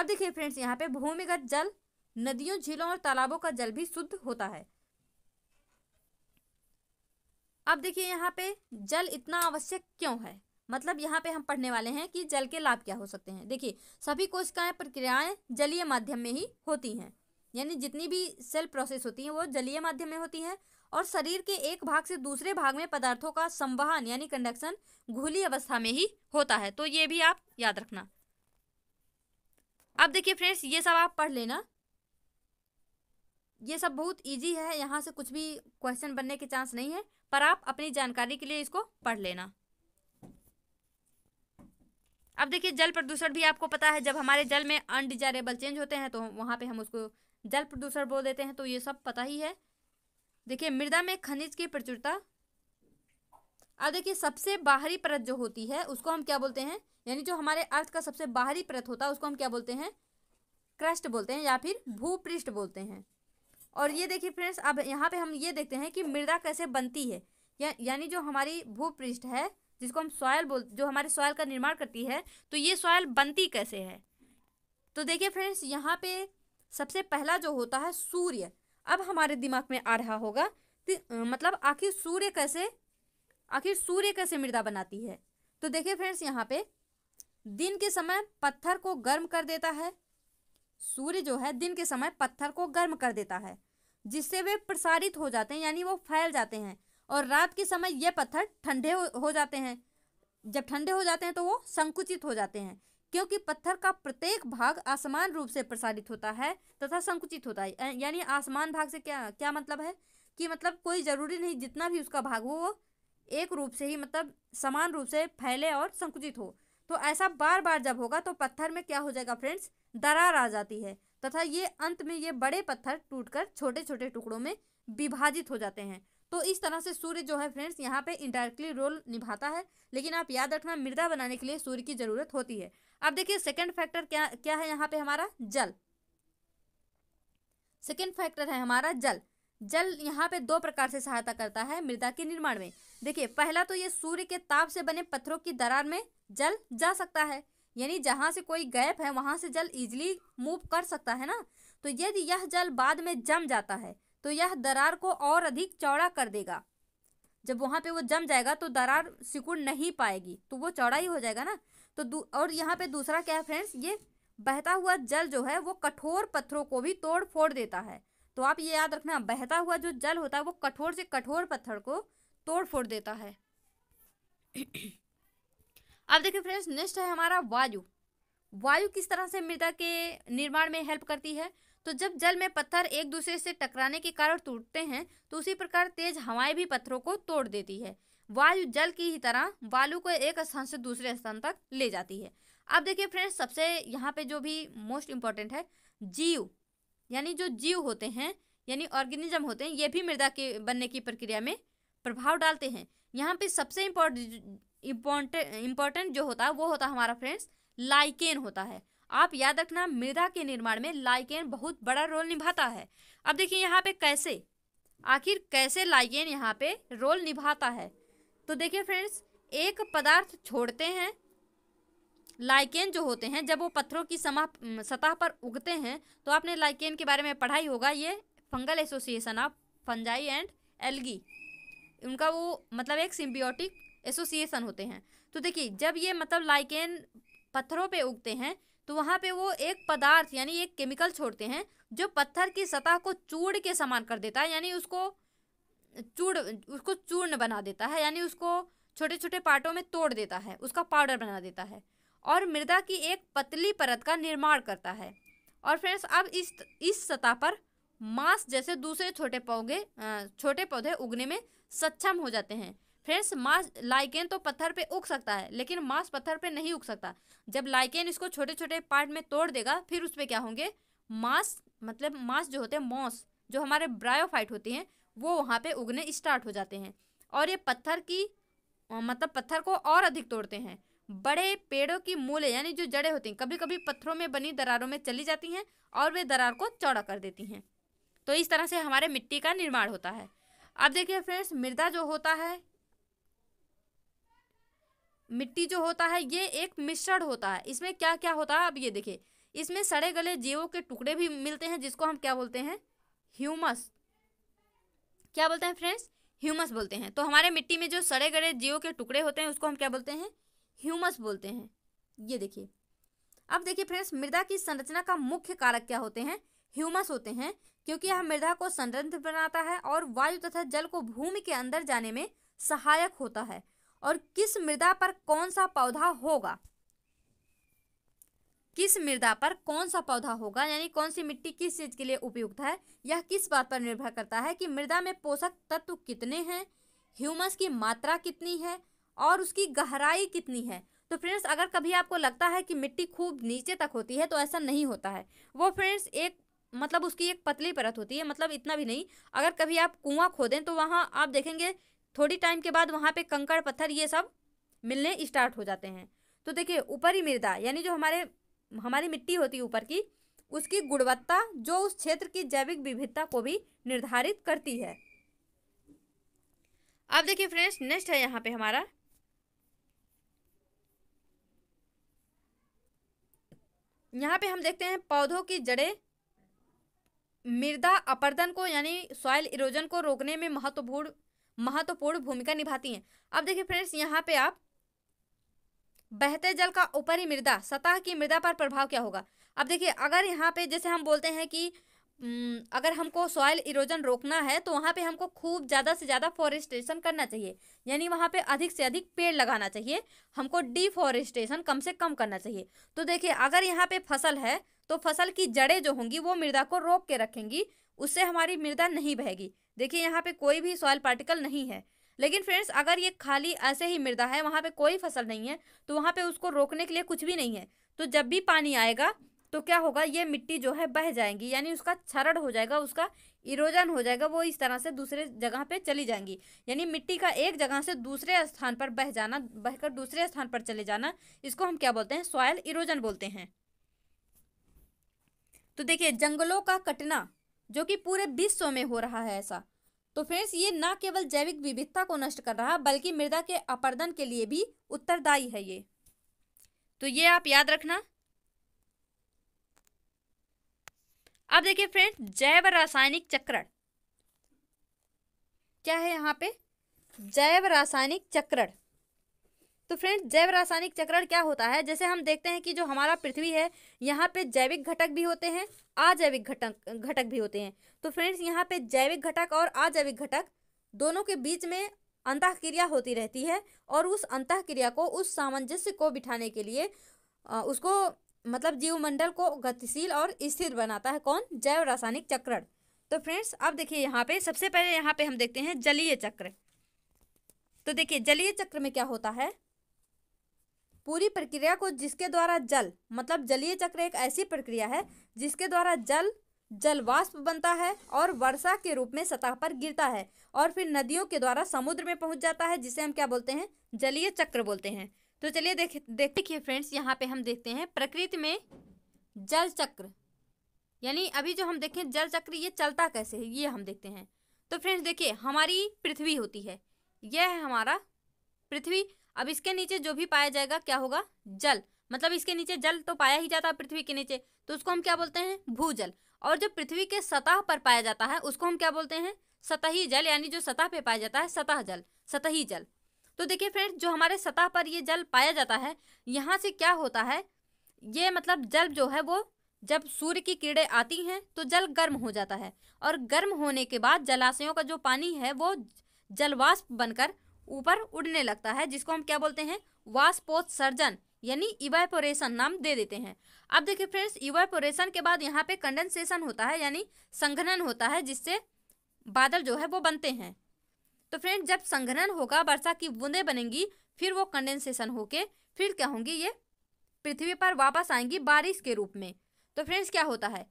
अब देखिए फ्रेंड्स यहाँ पे भूमिगत जल नदियों झीलों और तालाबों का जल भी शुद्ध होता है अब देखिए यहाँ पे जल इतना आवश्यक क्यों है मतलब यहाँ पे हम पढ़ने वाले हैं कि जल के लाभ क्या हो सकते हैं देखिए सभी कोशिकाएं प्रक्रियाएं जलीय माध्यम में ही होती हैं यानी जितनी भी सेल प्रोसेस होती हैं वो जलीय माध्यम में होती हैं और शरीर के एक भाग से दूसरे भाग में पदार्थों का संवहन यानी कंडक्शन घूली अवस्था में ही होता है तो ये भी आप याद रखना अब देखिए फ्रेंड्स ये सब आप पढ़ लेना ये सब बहुत इजी है यहाँ से कुछ भी क्वेश्चन बनने के चांस नहीं है पर आप अपनी जानकारी के लिए इसको पढ़ लेना अब देखिए जल प्रदूषण भी आपको पता है जब हमारे जल में अनडिजायरेबल चेंज होते हैं तो वहां पे हम उसको जल प्रदूषण बोल देते हैं तो ये सब पता ही है देखिए मृदा में खनिज की प्रचुरता अब देखिए सबसे बाहरी परत जो होती है उसको हम क्या बोलते हैं यानी जो हमारे अर्थ का सबसे बाहरी परत होता है उसको हम क्या बोलते हैं क्रस्ट बोलते हैं या फिर भूपृष्ठ बोलते हैं और ये देखिए फ्रेंड्स अब यहाँ पे हम ये देखते हैं कि मृदा कैसे बनती है या, यानी जो हमारी भूपृष्ठ है जिसको हम सॉयल बोल जो हमारे सॉयल का निर्माण करती है तो ये सॉयल बनती कैसे है तो देखिए फ्रेंड्स यहाँ पे सबसे पहला जो होता है सूर्य अब हमारे दिमाग में आ रहा होगा कि मतलब आखिर सूर्य कैसे आखिर सूर्य कैसे मृदा बनाती है तो देखिए फ्रेंड्स यहाँ पे दिन के समय पत्थर को गर्म कर देता है सूर्य जो है दिन के समय पत्थर को गर्म कर देता है जिससे वे प्रसारित हो जाते हैं यानी वो फैल जाते हैं और रात के समय ये पत्थर ठंडे हो जाते हैं जब ठंडे हो जाते हैं तो वो संकुचित हो जाते हैं क्योंकि पत्थर का प्रत्येक भाग आसमान रूप से प्रसारित होता है तथा संकुचित होता है यानी आसमान भाग से क्या क्या मतलब है कि मतलब कोई ज़रूरी नहीं जितना भी उसका भाग हो वो एक रूप से ही मतलब समान रूप से फैले और संकुचित हो तो ऐसा बार बार जब होगा तो पत्थर में क्या हो जाएगा फ्रेंड्स दरार आ जाती है तथा ये अंत में ये बड़े पत्थर टूटकर छोटे छोटे टुकड़ों में विभाजित हो जाते हैं तो इस तरह से सूर्य जो है फ्रेंड्स यहाँ पे इंडायरेक्टली रोल निभाता है लेकिन आप याद रखना मृदा बनाने के लिए सूर्य की जरूरत होती है अब देखिए सेकेंड फैक्टर क्या क्या है यहाँ पे हमारा जल सेकेंड फैक्टर है हमारा जल जल यहाँ पे दो प्रकार से सहायता करता है मृदा के निर्माण में देखिए पहला तो ये सूर्य के ताप से बने पत्थरों की दरार में जल जा सकता है यानी जहाँ से कोई गैप है वहाँ से जल इजिली मूव कर सकता है ना तो यदि यह जल बाद में जम जाता है तो यह दरार को और अधिक चौड़ा कर देगा जब वहाँ पे वो जम जाएगा तो दरार सिकुड़ नहीं पाएगी तो वो चौड़ा ही हो जाएगा ना तो और यहाँ पे दूसरा क्या है फ्रेंड्स ये बहता हुआ जल जो है वो कठोर पत्थरों को भी तोड़ फोड़ देता है तो आप ये याद रखना बहता हुआ जो जल होता है वो कठोर से कठोर पत्थर को तोड़ फोड़ देता है अब देखिए फ्रेंड्स नेक्स्ट है हमारा वायु वायु किस तरह से मृदा के निर्माण में हेल्प करती है तो जब जल में पत्थर एक दूसरे से टकराने के कारण टूटते हैं तो उसी प्रकार तेज हवाएं भी पत्थरों को तोड़ देती है वायु जल की ही तरह वायु को एक स्थान से दूसरे स्थान तक ले जाती है अब देखिए फ्रेंड्स सबसे यहाँ पे जो भी मोस्ट इम्पॉर्टेंट है जीव यानी जो जीव होते हैं यानी ऑर्गेनिज्म होते हैं ये भी मृदा के बनने की प्रक्रिया में प्रभाव डालते हैं यहाँ पे सबसे इम्पोर्टेंट इम्पोर्टेंट इम्पोर्टेंट जो होता है वो होता है हमारा फ्रेंड्स लाइकेन होता है आप याद रखना मृदा के निर्माण में लाइकेन बहुत बड़ा रोल निभाता है अब देखिए यहाँ पे कैसे आखिर कैसे लाइकेन यहाँ पे रोल निभाता है तो देखिए फ्रेंड्स एक पदार्थ छोड़ते हैं लाइकेन जो होते हैं जब वो पत्थरों की समा सतह पर उगते हैं तो आपने लाइकेन के बारे में पढ़ा ही होगा ये fungal association of fungi and algae उनका वो मतलब एक सिम्बियोटिक एसोसिएशन होते हैं तो देखिए जब ये मतलब लाइकेन पत्थरों पे उगते हैं तो वहाँ पे वो एक पदार्थ यानी एक केमिकल छोड़ते हैं जो पत्थर की सतह को चूड़ के समान कर देता है यानी उसको चूड़ उसको चूर्ण बना देता है यानी उसको छोटे छोटे पार्टों में तोड़ देता है उसका पाउडर बना देता है और मृदा की एक पतली परत का निर्माण करता है और फ्रेंड्स अब इस इस सतह पर मांस जैसे दूसरे छोटे पौधे छोटे पौधे उगने में सक्षम हो जाते हैं फ्रेंड्स मांस लाइकेन तो पत्थर पे उग सकता है लेकिन मांस पत्थर पे नहीं उग सकता जब लाइकेन इसको छोटे छोटे पार्ट में तोड़ देगा फिर उस पर क्या होंगे मांस मतलब मांस जो होते हैं मॉस जो हमारे ब्रायोफाइट होती हैं वो वहाँ पे उगने स्टार्ट हो जाते हैं और ये पत्थर की मतलब पत्थर को और अधिक तोड़ते हैं बड़े पेड़ों की मूल यानी जो जड़ें होती हैं कभी कभी पत्थरों में बनी दरारों में चली जाती हैं और वे दरार को चौड़ा कर देती हैं तो इस तरह से हमारे मिट्टी का निर्माण होता है अब देखिए फ्रेंड्स मृदा जो होता है मिट्टी जो होता है ये एक मिश्रण होता है इसमें क्या क्या होता है अब ये देखिए इसमें सड़े गले जीवों के टुकड़े भी मिलते हैं जिसको हम क्या बोलते हैं ह्यूमस क्या बोलते हैं फ्रेंड्स ह्यूमस बोलते हैं तो हमारे मिट्टी में जो सड़े गले जीवों के टुकड़े होते हैं उसको हम क्या बोलते हैं ह्यूमस बोलते हैं ये देखिए अब देखिए फ्रेंड्स मृदा की संरचना का मुख्य कारक क्या होते हैं ह्यूमस होते हैं क्योंकि यह मृदा को संरंध बनाता है और वायु तथा जल को भूमि के अंदर जाने में सहायक होता है और किस मृदा पर कौन सा पौधा होगा किस मृदा पर कौन सा पौधा होगा यानी कौन सी मिट्टी किस चीज के लिए उपयुक्त है यह किस बात पर निर्भर करता है कि मृदा में पोषक तत्व कितने हैं ह्यूमस की मात्रा कितनी है और उसकी गहराई कितनी है तो फ्रेंड्स अगर कभी आपको लगता है कि मिट्टी खूब नीचे तक होती है तो ऐसा नहीं होता है वो फ्रेंड्स एक मतलब उसकी एक पतली परत होती है मतलब इतना भी नहीं अगर कभी आप कुआं खोदें तो वहाँ आप देखेंगे थोड़ी टाइम के बाद वहाँ पे कंकड़ पत्थर ये सब मिलने स्टार्ट हो जाते हैं तो देखिए ऊपरी मृदा यानी जो हमारे हमारी मिट्टी होती है ऊपर की उसकी गुणवत्ता जो उस क्षेत्र की जैविक विविधता को भी निर्धारित करती है अब देखिए फ्रेंड्स नेक्स्ट है यहाँ पे हमारा यहाँ पे हम देखते हैं पौधों की जड़ें मृदा अपर्दन को यानी सॉइल इरोजन को रोकने में महत्वपूर्ण महत्वपूर्ण भूमिका निभाती हैं अब देखिए फ्रेंड्स यहाँ पे आप बहते जल का ऊपरी मृदा सतह की मृदा पर प्रभाव क्या होगा अब देखिए अगर यहाँ पे जैसे हम बोलते हैं कि अगर हमको सॉयल इरोजन रोकना है तो वहाँ पे हमको खूब ज़्यादा से ज़्यादा फॉरेस्टेशन करना चाहिए यानी वहाँ पे अधिक से अधिक पेड़ लगाना चाहिए हमको डिफॉरेस्टेशन कम से कम करना चाहिए तो देखिए अगर यहाँ पे फसल है तो फसल की जड़ें जो होंगी वो मृदा को रोक के रखेंगी उससे हमारी मृदा नहीं बहेगी देखिए यहाँ पे कोई भी सॉयल पार्टिकल नहीं है लेकिन फ्रेंड्स अगर ये खाली ऐसे ही मृदा है वहाँ पे कोई फसल नहीं है तो वहाँ पे उसको रोकने के लिए कुछ भी नहीं है तो जब भी पानी आएगा तो क्या होगा ये मिट्टी जो है बह जाएंगी यानी उसका छरड़ हो जाएगा उसका इरोजन हो जाएगा वो इस तरह से दूसरे जगह पे चली जाएंगी यानी मिट्टी का एक जगह से दूसरे स्थान पर बह जाना बहकर दूसरे स्थान पर चले जाना इसको हम क्या बोलते हैं सॉयल इरोजन बोलते हैं तो देखिए जंगलों का कटना जो कि पूरे विश्व में हो रहा है ऐसा तो फ्रेंड्स ये न केवल जैविक विविधता को नष्ट कर रहा बल्कि मृदा के अपर्दन के लिए भी उत्तरदायी है ये तो ये आप याद रखना अब देखिए फ्रेंड्स जैव रासायनिक चक्रण क्या है यहाँ पे जैव रासायनिक चक्रण तो फ्रेंड्स जैव रासायनिक चक्रण क्या होता है जैसे हम देखते हैं कि जो हमारा पृथ्वी है यहाँ पे जैविक घटक भी होते हैं अजैविक घटक घटक भी होते हैं तो फ्रेंड्स यहाँ पे जैविक घटक और अजैविक घटक दोनों के बीच में अंत क्रिया होती रहती है और उस अंत क्रिया को उस सामंजस्य को बिठाने के लिए उसको मतलब जीवमंडल को गतिशील और स्थिर बनाता है कौन जैव रासायनिक चक्रण तो फ्रेंड्स अब देखिए यहाँ पे सबसे पहले यहाँ पे हम देखते हैं जलीय चक्र तो देखिए जलीय चक्र में क्या होता है पूरी प्रक्रिया को जिसके द्वारा जल मतलब जलीय चक्र एक ऐसी प्रक्रिया है जिसके द्वारा जल जल वाष्प बनता है और वर्षा के रूप में सतह पर गिरता है और फिर नदियों के द्वारा समुद्र में पहुंच जाता है जिसे हम क्या बोलते हैं जलीय चक्र बोलते हैं तो चलिए देख देख देखिए फ्रेंड्स यहाँ पे हम देखते हैं प्रकृति में जल चक्र यानी अभी जो हम देखें जल चक्र ये चलता कैसे है ये हम देखते हैं तो फ्रेंड्स देखिए हमारी पृथ्वी होती है यह है हमारा पृथ्वी अब इसके नीचे जो भी पाया जाएगा क्या होगा जल मतलब इसके नीचे जल तो पाया ही जाता है पृथ्वी के नीचे तो उसको हम क्या बोलते हैं भूजल और जो पृथ्वी के सतह पर पाया जाता है उसको हम क्या बोलते हैं सतही जल यानी जो सतह पे पाया जाता है सतह जल सतही जल तो देखिए फ्रेंड्स जो हमारे सतह पर ये जल पाया जाता है यहाँ से क्या होता है ये मतलब जल जो है वो जब सूर्य की किरणें आती हैं तो जल गर्म हो जाता है और गर्म होने के बाद जलाशयों का जो पानी है वो जलवाष्प बनकर ऊपर उड़ने लगता है जिसको हम क्या बोलते हैं वास्पोत्सर्जन यानी इवेपोरेशन नाम दे देते हैं अब देखिए फ्रेंड्स इवेपोरेशन के बाद यहाँ पे कंडेंसेशन होता है यानी संघनन होता है जिससे बादल जो है वो बनते हैं तो फ्रेंड्स जब संघनन होगा वर्षा की बूंदें बनेंगी फिर वो कंडेंसेशन होके फिर क्या होंगी ये पृथ्वी पर वापस आएंगी बारिश के रूप में तो फ्रेंड्स क्या होता है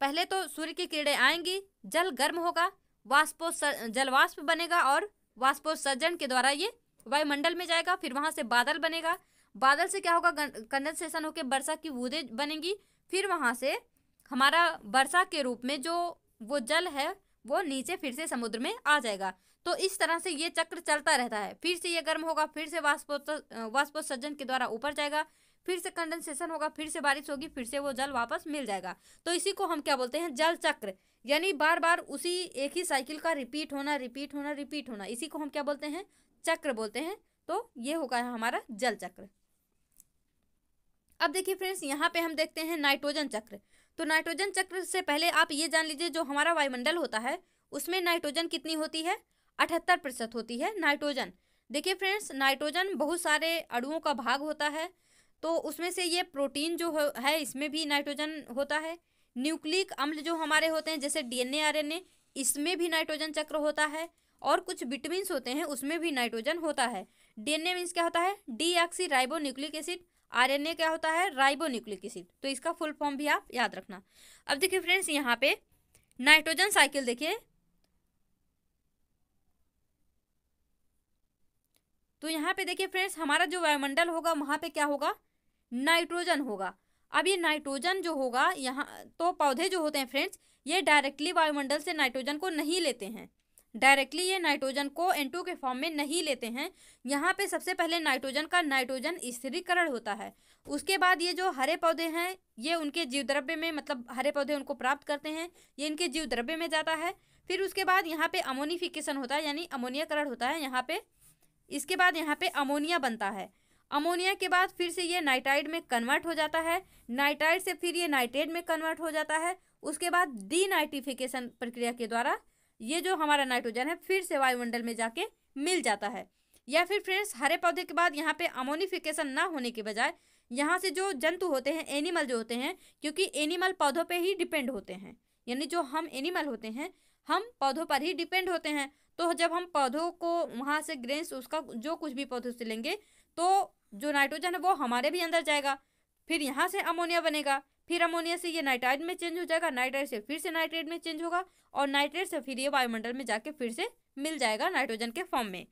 पहले तो सूर्य की किरणें आएंगी जल गर्म होगा वाष्पो जलवाष्प बनेगा और वाष्पोत्सर्जन के द्वारा ये वायुमंडल में जाएगा फिर वहाँ से बादल बनेगा बादल से क्या होगा कंडेंसेशन होकर वर्षा की बूंदे बनेंगी फिर वहाँ से हमारा वर्षा के रूप में जो वो जल है वो नीचे फिर से समुद्र में आ जाएगा तो इस तरह से ये चक्र चलता रहता है फिर से ये गर्म होगा फिर से वाष्पोत्सर्जन के द्वारा ऊपर जाएगा फिर से कंडेंसेशन होगा फिर से बारिश होगी फिर से वो जल वापस मिल जाएगा तो इसी को हम क्या बोलते हैं जल चक्र यानी बार बार उसी एक ही साइकिल का रिपीट होना रिपीट होना रिपीट होना इसी को हम क्या बोलते हैं चक्र बोलते हैं तो ये होगा हमारा जल चक्र अब देखिए फ्रेंड्स यहाँ पे हम देखते हैं नाइट्रोजन चक्र तो नाइट्रोजन चक्र से पहले आप ये जान लीजिए जो हमारा वायुमंडल होता है उसमें नाइट्रोजन कितनी होती है अठहत्तर प्रतिशत होती है नाइट्रोजन देखिए फ्रेंड्स नाइट्रोजन बहुत सारे अड़ुओं का भाग होता है तो उसमें से ये प्रोटीन जो है इसमें भी नाइट्रोजन होता है न्यूक्लिक अम्ल जो हमारे होते हैं जैसे डीएनए आरएनए इसमें भी नाइट्रोजन चक्र होता है और कुछ विटमिन होते हैं उसमें भी नाइट्रोजन होता है डीएनए मीन्स क्या होता है deoxyribonucleic acid RNA क्या होता है राइबो न्यूक्लिक एसिड तो इसका फुल फॉर्म भी आप याद रखना अब देखिए फ्रेंड्स यहाँ पे नाइट्रोजन साइकिल देखिए तो यहाँ पे देखिए फ्रेंड्स हमारा जो वायुमंडल होगा वहाँ पे क्या होगा नाइट्रोजन होगा अब ये नाइट्रोजन जो होगा यहाँ तो पौधे जो होते हैं फ्रेंड्स ये डायरेक्टली वायुमंडल से नाइट्रोजन को नहीं लेते हैं डायरेक्टली ये नाइट्रोजन को एन के फॉर्म में नहीं लेते हैं यहाँ पे सबसे पहले नाइट्रोजन का नाइट्रोजन स्थिरीकरण होता है उसके बाद ये जो हरे पौधे हैं ये उनके जीव द्रव्य में मतलब हरे पौधे उनको प्राप्त करते हैं ये इनके जीव द्रव्य में जाता है फिर उसके बाद यहाँ पे अमोनिफिकेशन होता है यानी अमोनियाकरण होता है यहाँ पे इसके बाद यहाँ पे अमोनिया बनता है अमोनिया के बाद फिर से ये नाइट्राइड में कन्वर्ट हो जाता है नाइट्राइड से फिर ये नाइट्रेट में कन्वर्ट हो जाता है उसके बाद नाइट्रिफिकेशन प्रक्रिया के द्वारा ये जो हमारा नाइट्रोजन है फिर से वायुमंडल में जाके मिल जाता है या फिर फ्रेंड्स हरे पौधे के बाद यहाँ पे अमोनिफिकेशन ना होने के बजाय यहाँ से जो जंतु होते हैं एनिमल जो होते हैं क्योंकि एनिमल पौधों पे ही डिपेंड होते हैं यानी जो हम एनिमल होते हैं हम पौधों पर ही डिपेंड होते हैं तो जब हम पौधों को वहाँ से ग्रेन्स उसका जो कुछ भी पौधों से लेंगे तो जो नाइट्रोजन है वो हमारे भी अंदर जाएगा फिर यहाँ से अमोनिया बनेगा फिर अमोनिया से ये नाइट्राइड में चेंज हो जाएगा नाइट्राइड से फिर से नाइट्रेट में चेंज होगा और नाइट्रेट से फिर ये वायुमंडल में जाके फिर से मिल जाएगा नाइट्रोजन के फॉर्म में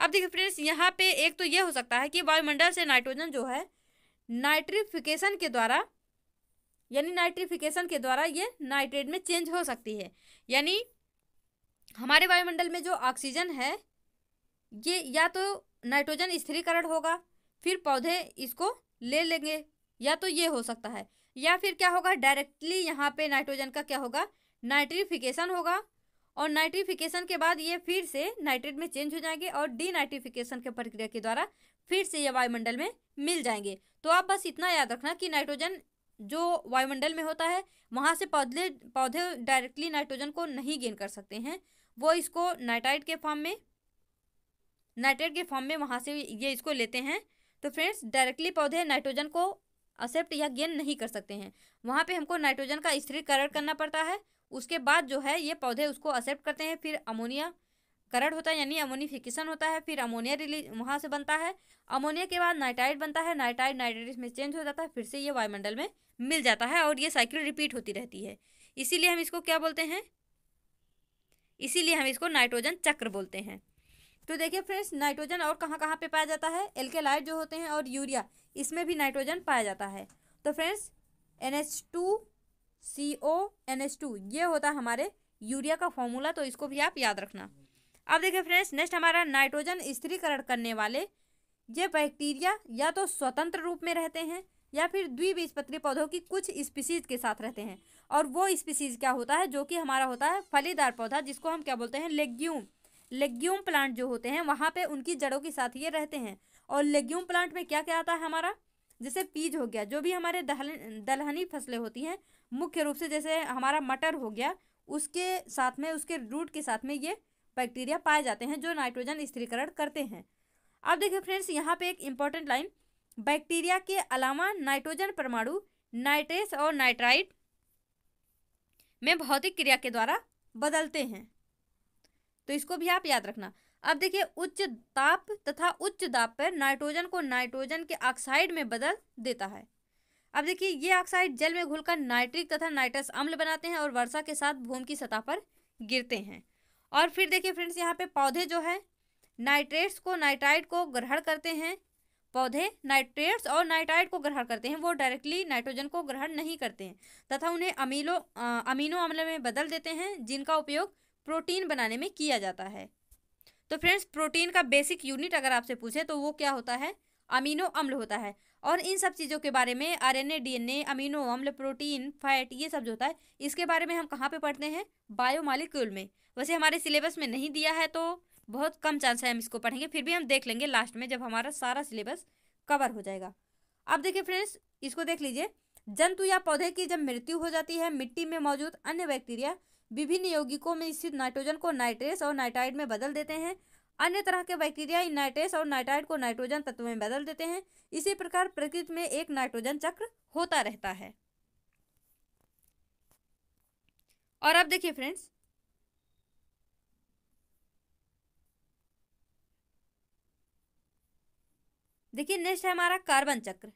अब देखिए फ्रेंड्स यहाँ पे एक तो ये हो सकता है कि वायुमंडल से नाइट्रोजन जो है नाइट्रिफिकेशन के द्वारा यानी नाइट्रिफिकेशन के द्वारा ये नाइट्रेट में चेंज हो सकती है यानी हमारे वायुमंडल में जो ऑक्सीजन है ये या तो नाइट्रोजन स्थिरीकरण होगा फिर पौधे इसको ले लेंगे या तो ये हो सकता है या फिर क्या होगा डायरेक्टली यहाँ पे नाइट्रोजन का क्या होगा नाइट्रीफिकेशन होगा और नाइट्रीफिकेशन के बाद ये फिर से नाइट्रेट में चेंज हो जाएंगे और डी नाइट्रीफिकेशन के प्रक्रिया के द्वारा फिर से ये वायुमंडल में मिल जाएंगे तो आप बस इतना याद रखना कि नाइट्रोजन जो वायुमंडल में होता है वहाँ से पौधे पौधे डायरेक्टली नाइट्रोजन को नहीं गेन कर सकते हैं वो इसको नाइट्राइट के फॉर्म में नाइट्रेट के फॉर्म में वहाँ से ये इसको लेते हैं तो फ्रेंड्स डायरेक्टली पौधे नाइट्रोजन को एक्सेप्ट या गेन नहीं कर सकते हैं वहाँ पे हमको नाइट्रोजन का स्थिरीकरण करना पड़ता है उसके बाद जो है ये पौधे उसको एक्सेप्ट करते हैं फिर अमोनिया करड़ होता है यानी अमोनिफिकेशन होता है फिर अमोनिया रिलीज वहाँ से बनता है अमोनिया के बाद नाइट्राइड बनता है नाइट्राइड नाइट्रेट में चेंज हो जाता है फिर से ये वायुमंडल में मिल जाता है और ये साइकिल रिपीट होती रहती है इसीलिए हम इसको क्या बोलते हैं इसीलिए हम इसको नाइट्रोजन चक्र बोलते हैं तो देखिए फ्रेंड्स नाइट्रोजन और कहाँ कहाँ पे पाया जाता है एल्केलाइड जो होते हैं और यूरिया इसमें भी नाइट्रोजन पाया जाता है तो friends N H two C O N H two ये होता है हमारे यूरिया का फॉर्मूला तो इसको भी आप याद रखना अब देखिए फ्रेंड्स नेक्स्ट हमारा नाइट्रोजन स्थिरीकरण करने वाले ये बैक्टीरिया या तो स्वतंत्र रूप में रहते हैं या फिर द्विबीजपत्री पौधों की कुछ स्पीसीज के साथ रहते हैं और वो स्पीसीज क्या होता है जो कि हमारा होता है फलीदार पौधा जिसको हम क्या बोलते हैं लेग्यूम लेग्यूम प्लांट जो होते हैं वहाँ पे उनकी जड़ों के साथ ये रहते हैं और लेग्यूम प्लांट में क्या क्या आता है हमारा जैसे पीज हो गया जो भी हमारे दहल दलहनी फसलें होती हैं मुख्य रूप से जैसे हमारा मटर हो गया उसके साथ में उसके रूट के साथ में ये बैक्टीरिया पाए जाते हैं जो नाइट्रोजन स्थिरीकरण करते हैं अब देखिए फ्रेंड्स यहाँ पे एक इम्पॉर्टेंट लाइन बैक्टीरिया के अलावा नाइट्रोजन परमाणु नाइट्रेस और नाइट्राइट में भौतिक क्रिया के द्वारा बदलते हैं तो इसको भी आप याद रखना अब देखिए उच्च ताप तथा उच्च दाप पर नाइट्रोजन को नाइट्रोजन के ऑक्साइड में बदल देता है अब देखिए ये ऑक्साइड जल में घुलकर नाइट्रिक तथा नाइट्रस अम्ल बनाते हैं और वर्षा के साथ भूमि की सतह पर गिरते हैं और फिर देखिए फ्रेंड्स यहाँ पे पौधे जो है नाइट्रेट्स को नाइट्राइड को ग्रहण करते हैं पौधे नाइट्रेट्स और नाइट्राइड को ग्रहण करते हैं वो डायरेक्टली नाइट्रोजन को ग्रहण नहीं करते हैं तथा उन्हें अमीलो अमीनो अम्ल में बदल देते हैं जिनका उपयोग प्रोटीन बनाने में किया जाता है तो फ्रेंड्स प्रोटीन का बेसिक यूनिट अगर आपसे पूछे तो वो क्या होता है अमीनो अम्ल होता है और इन सब चीज़ों के बारे में आरएनए, डीएनए, अमीनो अम्ल प्रोटीन फैट ये सब जो होता है इसके बारे में हम कहाँ पे पढ़ते हैं बायोमालिक्यूल में वैसे हमारे सिलेबस में नहीं दिया है तो बहुत कम चांस है हम इसको पढ़ेंगे फिर भी हम देख लेंगे लास्ट में जब हमारा सारा सिलेबस कवर हो जाएगा अब देखिए फ्रेंड्स इसको देख लीजिए जंतु या पौधे की जब मृत्यु हो जाती है मिट्टी में मौजूद अन्य बैक्टीरिया विभिन्न यौगिकों में स्थित नाइट्रोजन को नाइट्रेस और नाइट्राइड में बदल देते हैं अन्य तरह के बैक्टीरिया इन नाइट्रेस और नाइट्राइड को नाइट्रोजन तत्व में बदल देते हैं इसी प्रकार प्रकृति में एक नाइट्रोजन चक्र होता रहता है और अब देखिए फ्रेंड्स देखिए नेक्स्ट है हमारा कार्बन चक्र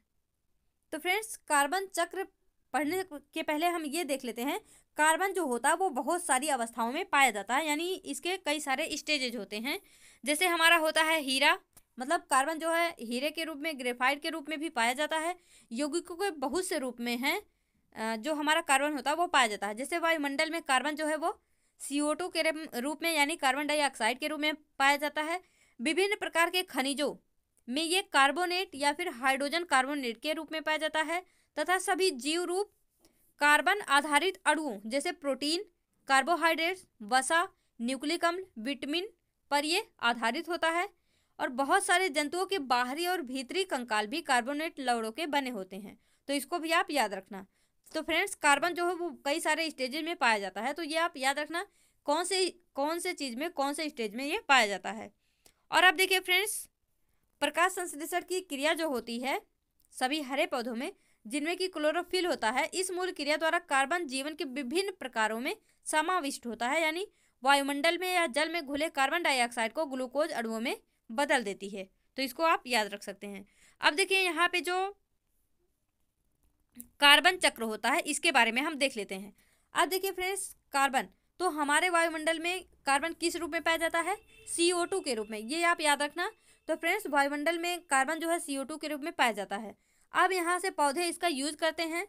तो फ्रेंड्स कार्बन चक्र पढ़ने के पहले हम ये देख लेते हैं कार्बन जो होता है वो बहुत सारी अवस्थाओं में पाया जाता है यानी इसके कई सारे स्टेजेज होते हैं जैसे हमारा होता है हीरा मतलब कार्बन जो है हीरे के रूप में ग्रेफाइड के रूप में भी पाया जाता है यौगिकों के बहुत से रूप में हैं जो हमारा कार्बन होता है वो पाया जाता है जैसे वायुमंडल में कार्बन जो है वो सी के रूप में यानी कार्बन डाइऑक्साइड के रूप में पाया जाता है विभिन्न प्रकार के खनिजों में ये कार्बोनेट या फिर हाइड्रोजन कार्बोनेट के रूप में पाया जाता है तथा सभी जीव रूप कार्बन आधारित अणुओं जैसे प्रोटीन कार्बोहाइड्रेट्स वसा न्यूक्लिक अम्ल विटामिन पर ये आधारित होता है और बहुत सारे जंतुओं के बाहरी और भीतरी कंकाल भी कार्बोनेट लवड़ों के बने होते हैं तो इसको भी आप याद रखना तो फ्रेंड्स कार्बन जो है वो कई सारे स्टेज में पाया जाता है तो ये आप याद रखना कौन से कौन से चीज़ में कौन से स्टेज में ये पाया जाता है और आप देखिए फ्रेंड्स प्रकाश संश्लेषण की क्रिया जो होती है सभी हरे पौधों में जिनमें की क्लोरोफिल होता है इस मूल क्रिया द्वारा कार्बन जीवन के विभिन्न प्रकारों में समाविष्ट होता है यानी वायुमंडल में या जल में घुले कार्बन डाइऑक्साइड को ग्लूकोज अणुओं में बदल देती है तो इसको आप याद रख सकते हैं अब देखिए यहाँ पे जो कार्बन चक्र होता है इसके बारे में हम देख लेते हैं अब देखिए फ्रेंड्स कार्बन तो हमारे वायुमंडल में कार्बन किस रूप में पाया जाता है सी के रूप में ये आप याद रखना तो फ्रेंड्स वायुमंडल में कार्बन जो है सी के रूप में पाया जाता है अब यहाँ से पौधे इसका यूज करते हैं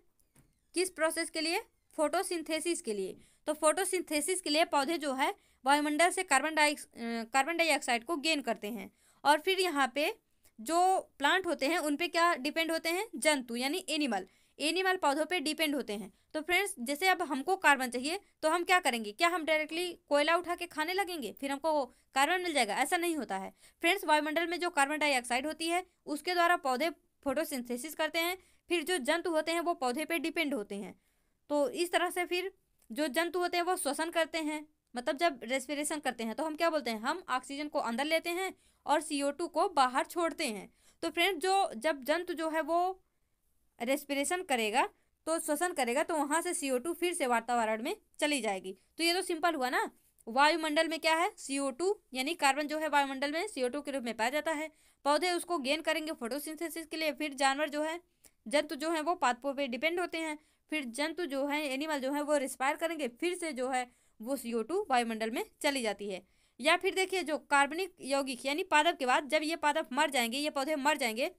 किस प्रोसेस के लिए फोटोसिंथेसिस के लिए तो फोटोसिंथेसिस के लिए पौधे जो है वायुमंडल से कार्बन डाइ कार्बन डाइऑक्साइड को गेन करते हैं और फिर यहाँ पे जो प्लांट होते हैं उन पे क्या डिपेंड होते हैं जंतु यानी एनिमल एनिमल पौधों पे डिपेंड होते हैं तो फ्रेंड्स जैसे अब हमको कार्बन चाहिए तो हम क्या करेंगे क्या हम डायरेक्टली कोयला उठा के खाने लगेंगे फिर हमको कार्बन मिल जाएगा ऐसा नहीं होता है फ्रेंड्स वायुमंडल में जो कार्बन डाइऑक्साइड होती है उसके द्वारा पौधे फोटोसिंथेसिस करते हैं फिर जो जंतु होते हैं वो पौधे पे डिपेंड होते हैं तो इस तरह से फिर जो जंतु होते हैं वो श्वसन करते हैं मतलब जब रेस्पिरेशन करते हैं तो हम क्या बोलते हैं हम ऑक्सीजन को अंदर लेते हैं और सी को बाहर छोड़ते हैं तो फ्रेंड जो जब जंतु जो है वो रेस्पिरेशन करेगा तो श्वसन करेगा तो वहाँ से सी फिर से वातावरण में चली जाएगी तो ये तो सिंपल हुआ ना वायुमंडल में क्या है सी यानी कार्बन जो है वायुमंडल में सी के रूप में पाया जाता है पौधे उसको गेन करेंगे फोटोसिंथेसिस के लिए फिर जानवर जो है जंतु जो है वो पादपों पे डिपेंड होते हैं फिर जंतु जो है एनिमल जो है वो रिस्पायर करेंगे फिर से जो है वो सी वायुमंडल में चली जाती है या फिर देखिए जो कार्बनिक यौगिक यानी पादप के बाद जब ये पादप मर जाएंगे ये पौधे मर जाएंगे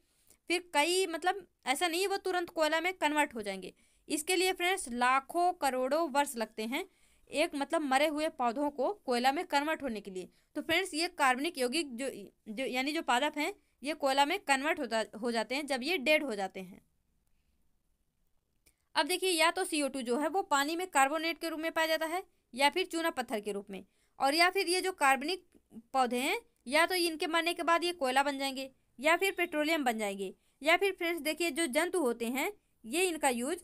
फिर कई मतलब ऐसा नहीं वो तुरंत कोयला में कन्वर्ट हो जाएंगे इसके लिए फ्रेंड्स लाखों करोड़ों वर्ष लगते हैं एक मतलब मरे हुए पौधों को कोयला में कन्वर्ट होने के लिए तो फ्रेंड्स ये कार्बनिक यौगिक जो जो यानी जो पादप हैं ये कोयला में कन्वर्ट होता हो जाते हैं जब ये डेड हो जाते हैं अब देखिए या तो सी जो है वो पानी में कार्बोनेट के रूप में पाया जाता है या फिर चूना पत्थर के रूप में और या फिर ये जो कार्बनिक पौधे हैं या तो इनके मरने के बाद ये कोयला बन जाएंगे या फिर पेट्रोलियम बन जाएंगे या फिर फ्रेंड्स देखिए जो जंतु होते हैं ये इनका यूज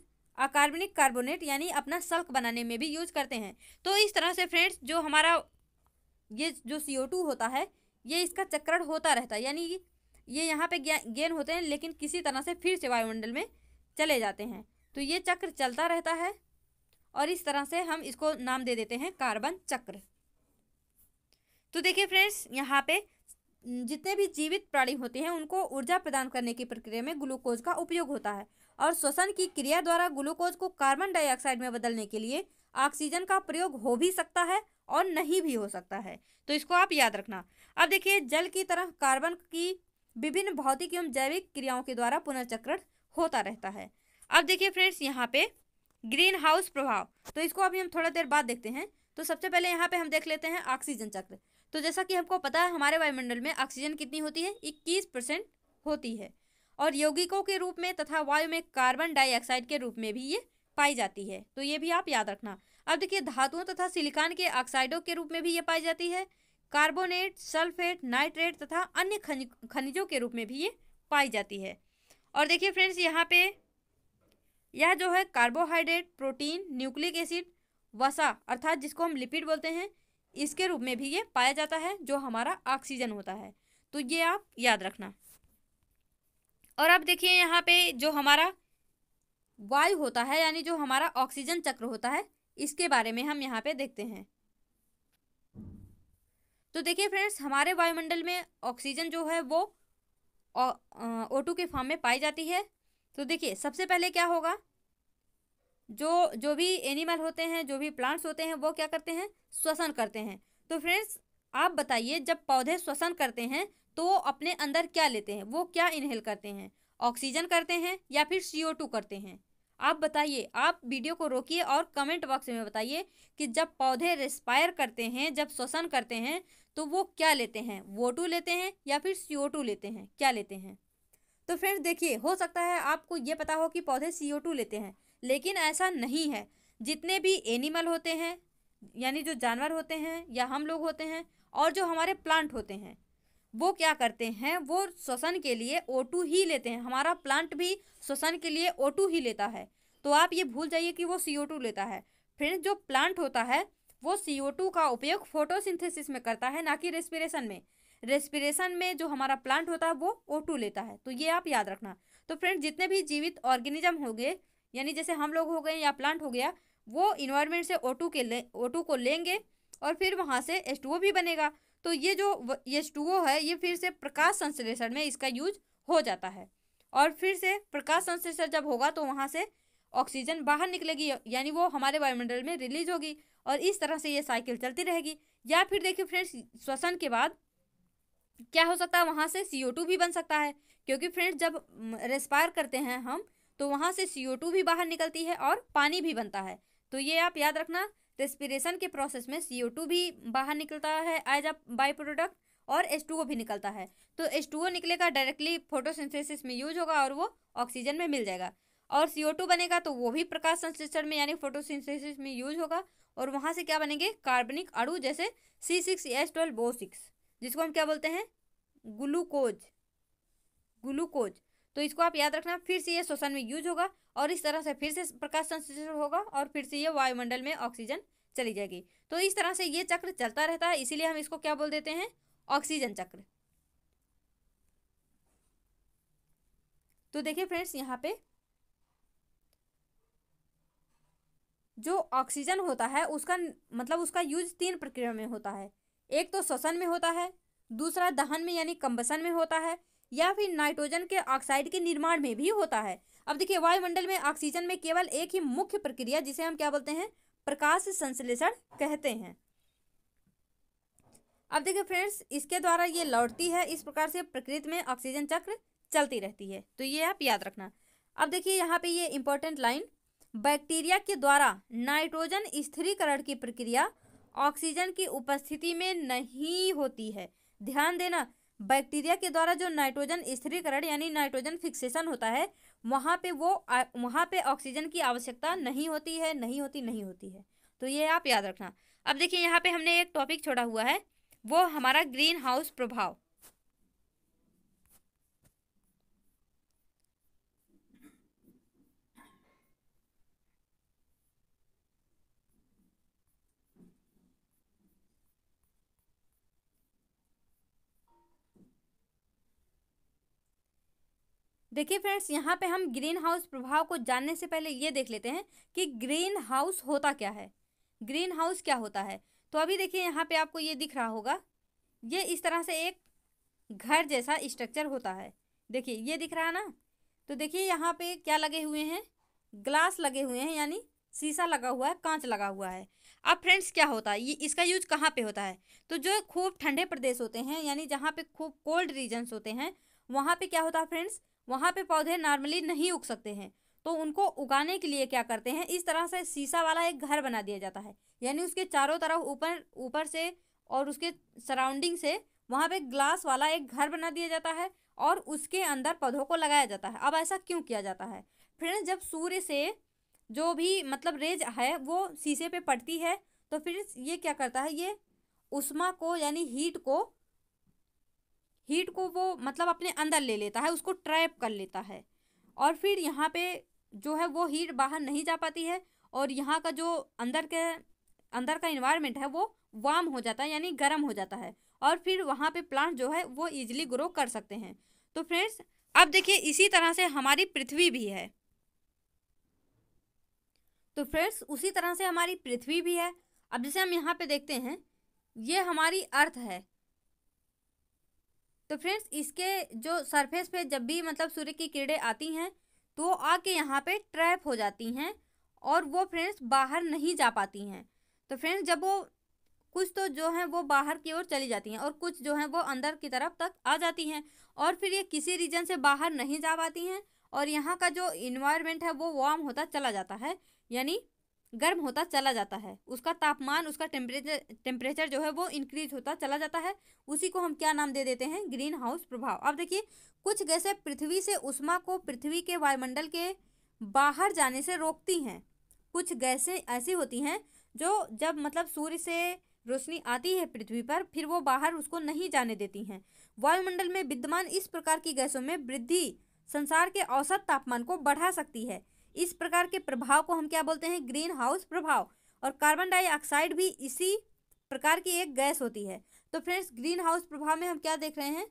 अकार्बनिक कार्बोनेट यानी अपना सल्क बनाने में भी यूज करते हैं तो इस तरह से फ्रेंड्स जो हमारा ये जो सी होता है ये इसका चक्रण होता रहता है यानी ये यहाँ पे गेन होते हैं लेकिन किसी तरह से फिर से वायुमंडल में चले जाते हैं तो ये चक्र चलता रहता है और इस तरह से हम इसको नाम दे देते हैं कार्बन चक्र तो देखिए फ्रेंड्स यहाँ पे जितने भी जीवित प्राणी होते हैं उनको ऊर्जा प्रदान करने की प्रक्रिया में ग्लूकोज का उपयोग होता है और श्वसन की क्रिया द्वारा ग्लूकोज को कार्बन डाइऑक्साइड में बदलने के लिए ऑक्सीजन का प्रयोग हो भी सकता है और नहीं भी हो सकता है तो इसको आप याद रखना अब देखिए जल की तरह कार्बन की विभिन्न भौतिक एवं जैविक क्रियाओं के द्वारा पुनर्चक्रण होता रहता है अब देखिए फ्रेंड्स यहाँ पे ग्रीन हाउस प्रभाव तो इसको अभी हम थोड़ा देर बाद देखते हैं तो सबसे पहले यहाँ पे हम देख लेते हैं ऑक्सीजन चक्र तो जैसा कि हमको पता है हमारे वायुमंडल में ऑक्सीजन कितनी होती है इक्कीस परसेंट होती है और यौगिकों के रूप में तथा वायु में कार्बन डाइऑक्साइड के रूप में भी ये पाई जाती है तो ये भी आप याद रखना अब देखिए धातुओं तथा सिलिकॉन के ऑक्साइडों के रूप में भी ये पाई जाती है कार्बोनेट सल्फेट नाइट्रेट तथा अन्य खनिजों के रूप में भी ये पाई जाती है और देखिए फ्रेंड्स यहाँ पे यह जो है कार्बोहाइड्रेट प्रोटीन न्यूक्लिक एसिड वसा अर्थात जिसको हम लिपिड बोलते हैं इसके रूप में भी ये पाया जाता है जो हमारा ऑक्सीजन होता है तो ये आप याद रखना और अब देखिए यहाँ पे जो हमारा वायु होता है यानी जो हमारा ऑक्सीजन चक्र होता है इसके बारे में हम यहाँ पे देखते हैं तो देखिए फ्रेंड्स हमारे वायुमंडल में ऑक्सीजन जो है वो ओ टू के फॉर्म में पाई जाती है तो देखिए सबसे पहले क्या होगा जो जो भी एनिमल होते हैं जो भी प्लांट्स होते हैं वो क्या करते हैं श्वसन करते हैं तो फ्रेंड्स आप बताइए जब पौधे श्वसन करते हैं तो वो अपने अंदर क्या लेते हैं वो क्या इनहेल करते हैं ऑक्सीजन करते हैं या फिर सी करते हैं आप बताइए आप वीडियो को रोकिए और कमेंट बॉक्स में बताइए कि जब पौधे रेस्पायर करते हैं जब श्वसन करते हैं तो वो क्या लेते हैं वो टू लेते हैं या फिर सी ओ टू लेते हैं क्या लेते हैं तो फ्रेंड्स देखिए हो सकता है आपको ये पता हो कि पौधे सी ओ टू लेते हैं लेकिन ऐसा नहीं है जितने भी एनिमल होते हैं यानी जो जानवर होते हैं या हम लोग होते हैं और जो हमारे प्लांट होते हैं वो क्या करते हैं वो श्वसन के लिए O2 ही लेते हैं हमारा प्लांट भी श्वसन के लिए O2 ही लेता है तो आप ये भूल जाइए कि वो टू लेता है फ्रेंड जो प्लांट होता है वो टू का उपयोग फोटोसिंथेसिस में करता है ना कि रेस्पिरेशन में रेस्पिरेशन में जो हमारा प्लांट होता है वो O2 लेता है तो ये आप याद रखना तो फ्रेंड जितने भी जीवित ऑर्गेनिज्म हो गए यानी जैसे हम लोग हो गए या प्लांट हो गया वो इन्वायरमेंट से O2 के ले O2 को लेंगे और फिर वहाँ से H2O भी बनेगा तो ये जो ये स्टूओ है ये फिर से प्रकाश संश्लेषण में इसका यूज हो जाता है और फिर से प्रकाश संश्लेषण जब होगा तो वहाँ से ऑक्सीजन बाहर निकलेगी यानी वो हमारे वायुमंडल में रिलीज होगी और इस तरह से ये साइकिल चलती रहेगी या फिर देखिए फ्रेंड्स श्वसन के बाद क्या हो सकता है वहाँ से सी भी बन सकता है क्योंकि फ्रेंड्स जब रेस्पायर करते हैं हम तो वहाँ से सी भी बाहर निकलती है और पानी भी बनता है तो ये आप याद रखना रेस्पिरेशन के प्रोसेस में सी भी बाहर निकलता है एज अ बाई प्रोडक्ट और एस भी निकलता है तो एस निकलेगा डायरेक्टली फोटोसिंथेसिस में यूज होगा और वो ऑक्सीजन में मिल जाएगा और सी बनेगा तो वो भी प्रकाश संश्लेषण में यानी फोटोसिंथेसिस में यूज होगा और वहाँ से क्या बनेंगे कार्बनिक अड़ू जैसे C six S twelve O six जिसको हम क्या बोलते हैं ग्लूकोज ग्लूकोज तो इसको आप याद रखना फिर से ये श्वसन में यूज होगा और इस तरह से फिर से प्रकाश संश्लेषण होगा और फिर से ये वायुमंडल में ऑक्सीजन चली जाएगी तो इस तरह से ये चक्र चलता रहता है इसीलिए हम इसको क्या बोल देते हैं ऑक्सीजन चक्र तो देखिए फ्रेंड्स यहाँ पे जो ऑक्सीजन होता है उसका मतलब उसका यूज तीन प्रक्रिया में होता है एक तो श्वसन में होता है दूसरा दहन में यानी कंबसन में होता है या फिर नाइट्रोजन के ऑक्साइड के निर्माण में भी होता है अब देखिए वायुमंडल में ऑक्सीजन में केवल एक ही मुख्य प्रक्रिया जिसे हम क्या बोलते हैं प्रकाश संश्लेषण कहते हैं अब देखिए फ्रेंड्स इसके द्वारा ये लौटती है इस प्रकार से प्रकृति में ऑक्सीजन चक्र चलती रहती है तो ये आप याद रखना अब देखिए यहाँ पे ये इंपॉर्टेंट लाइन बैक्टीरिया के द्वारा नाइट्रोजन स्थिरीकरण की प्रक्रिया ऑक्सीजन की उपस्थिति में नहीं होती है ध्यान देना बैक्टीरिया के द्वारा जो नाइट्रोजन स्थिरीकरण यानी नाइट्रोजन फिक्सेशन होता है वहाँ पे वो वहाँ पे ऑक्सीजन की आवश्यकता नहीं होती है नहीं होती नहीं होती है तो ये आप याद रखना अब देखिए यहाँ पे हमने एक टॉपिक छोड़ा हुआ है वो हमारा ग्रीन हाउस प्रभाव देखिए फ्रेंड्स यहाँ पे हम ग्रीन हाउस प्रभाव को जानने से पहले ये देख लेते हैं कि ग्रीन हाउस होता क्या है ग्रीन हाउस क्या होता है तो अभी देखिए यहाँ पे आपको ये दिख रहा होगा ये इस तरह से एक घर जैसा स्ट्रक्चर होता है देखिए ये दिख रहा है ना तो देखिए यहाँ पे क्या लगे हुए हैं ग्लास लगे हुए हैं यानी शीशा लगा हुआ है कांच लगा हुआ है अब फ्रेंड्स क्या होता है ये इसका यूज कहाँ पे होता है तो जो खूब ठंडे प्रदेश होते हैं यानी जहाँ पे खूब कोल्ड रीजन्स होते हैं वहाँ पे क्या होता है फ्रेंड्स वहाँ पे पौधे नॉर्मली नहीं उग सकते हैं तो उनको उगाने के लिए क्या करते हैं इस तरह से शीशा वाला एक घर बना दिया जाता है यानी उसके चारों तरफ ऊपर ऊपर से और उसके सराउंडिंग से वहाँ पे ग्लास वाला एक घर बना दिया जाता है और उसके अंदर पौधों को लगाया जाता है अब ऐसा क्यों किया जाता है फ्रेंड्स जब सूर्य से जो भी मतलब रेज है वो शीशे पे पड़ती है तो फिर ये क्या करता है ये उष्मा को यानी हीट को हीट को वो मतलब अपने अंदर ले लेता है उसको ट्रैप कर लेता है और फिर यहाँ पे जो है वो हीट बाहर नहीं जा पाती है और यहाँ का जो अंदर के अंदर का इन्वायरमेंट है वो वार्म हो जाता है यानी गर्म हो जाता है और फिर वहाँ पे प्लांट जो है वो ईजिली ग्रो कर सकते हैं तो फ्रेंड्स अब देखिए इसी तरह से हमारी पृथ्वी भी है तो फ्रेंड्स उसी तरह से हमारी पृथ्वी भी है अब जैसे हम यहाँ पे देखते हैं ये हमारी अर्थ है तो फ्रेंड्स इसके जो सरफेस पे जब भी मतलब सूर्य की किरणें आती हैं तो वो आके यहाँ पे ट्रैप हो जाती हैं और वो फ्रेंड्स बाहर नहीं जा पाती हैं तो फ्रेंड्स जब वो कुछ तो जो हैं वो बाहर की ओर चली जाती हैं और कुछ जो हैं वो अंदर की तरफ तक आ जाती हैं और फिर ये किसी रीजन से बाहर नहीं जा पाती हैं और यहाँ का जो इन्वायरमेंट है वो वार्म होता चला जाता है यानी गर्म होता चला जाता है उसका तापमान उसका टेम्परेचर टेम्परेचर जो है वो इंक्रीज होता चला जाता है उसी को हम क्या नाम दे देते हैं ग्रीन हाउस प्रभाव अब देखिए कुछ गैसें पृथ्वी से उष्मा को पृथ्वी के वायुमंडल के बाहर जाने से रोकती हैं कुछ गैसें ऐसी होती हैं जो जब मतलब सूर्य से रोशनी आती है पृथ्वी पर फिर वो बाहर उसको नहीं जाने देती हैं वायुमंडल में विद्यमान इस प्रकार की गैसों में वृद्धि संसार के औसत तापमान को बढ़ा सकती है इस प्रकार के प्रभाव को हम क्या बोलते हैं ग्रीन हाउस प्रभाव और कार्बन डाइऑक्साइड भी इसी प्रकार की एक गैस होती है तो फ्रेंड्स ग्रीन हाउस प्रभाव में हम क्या देख रहे हैं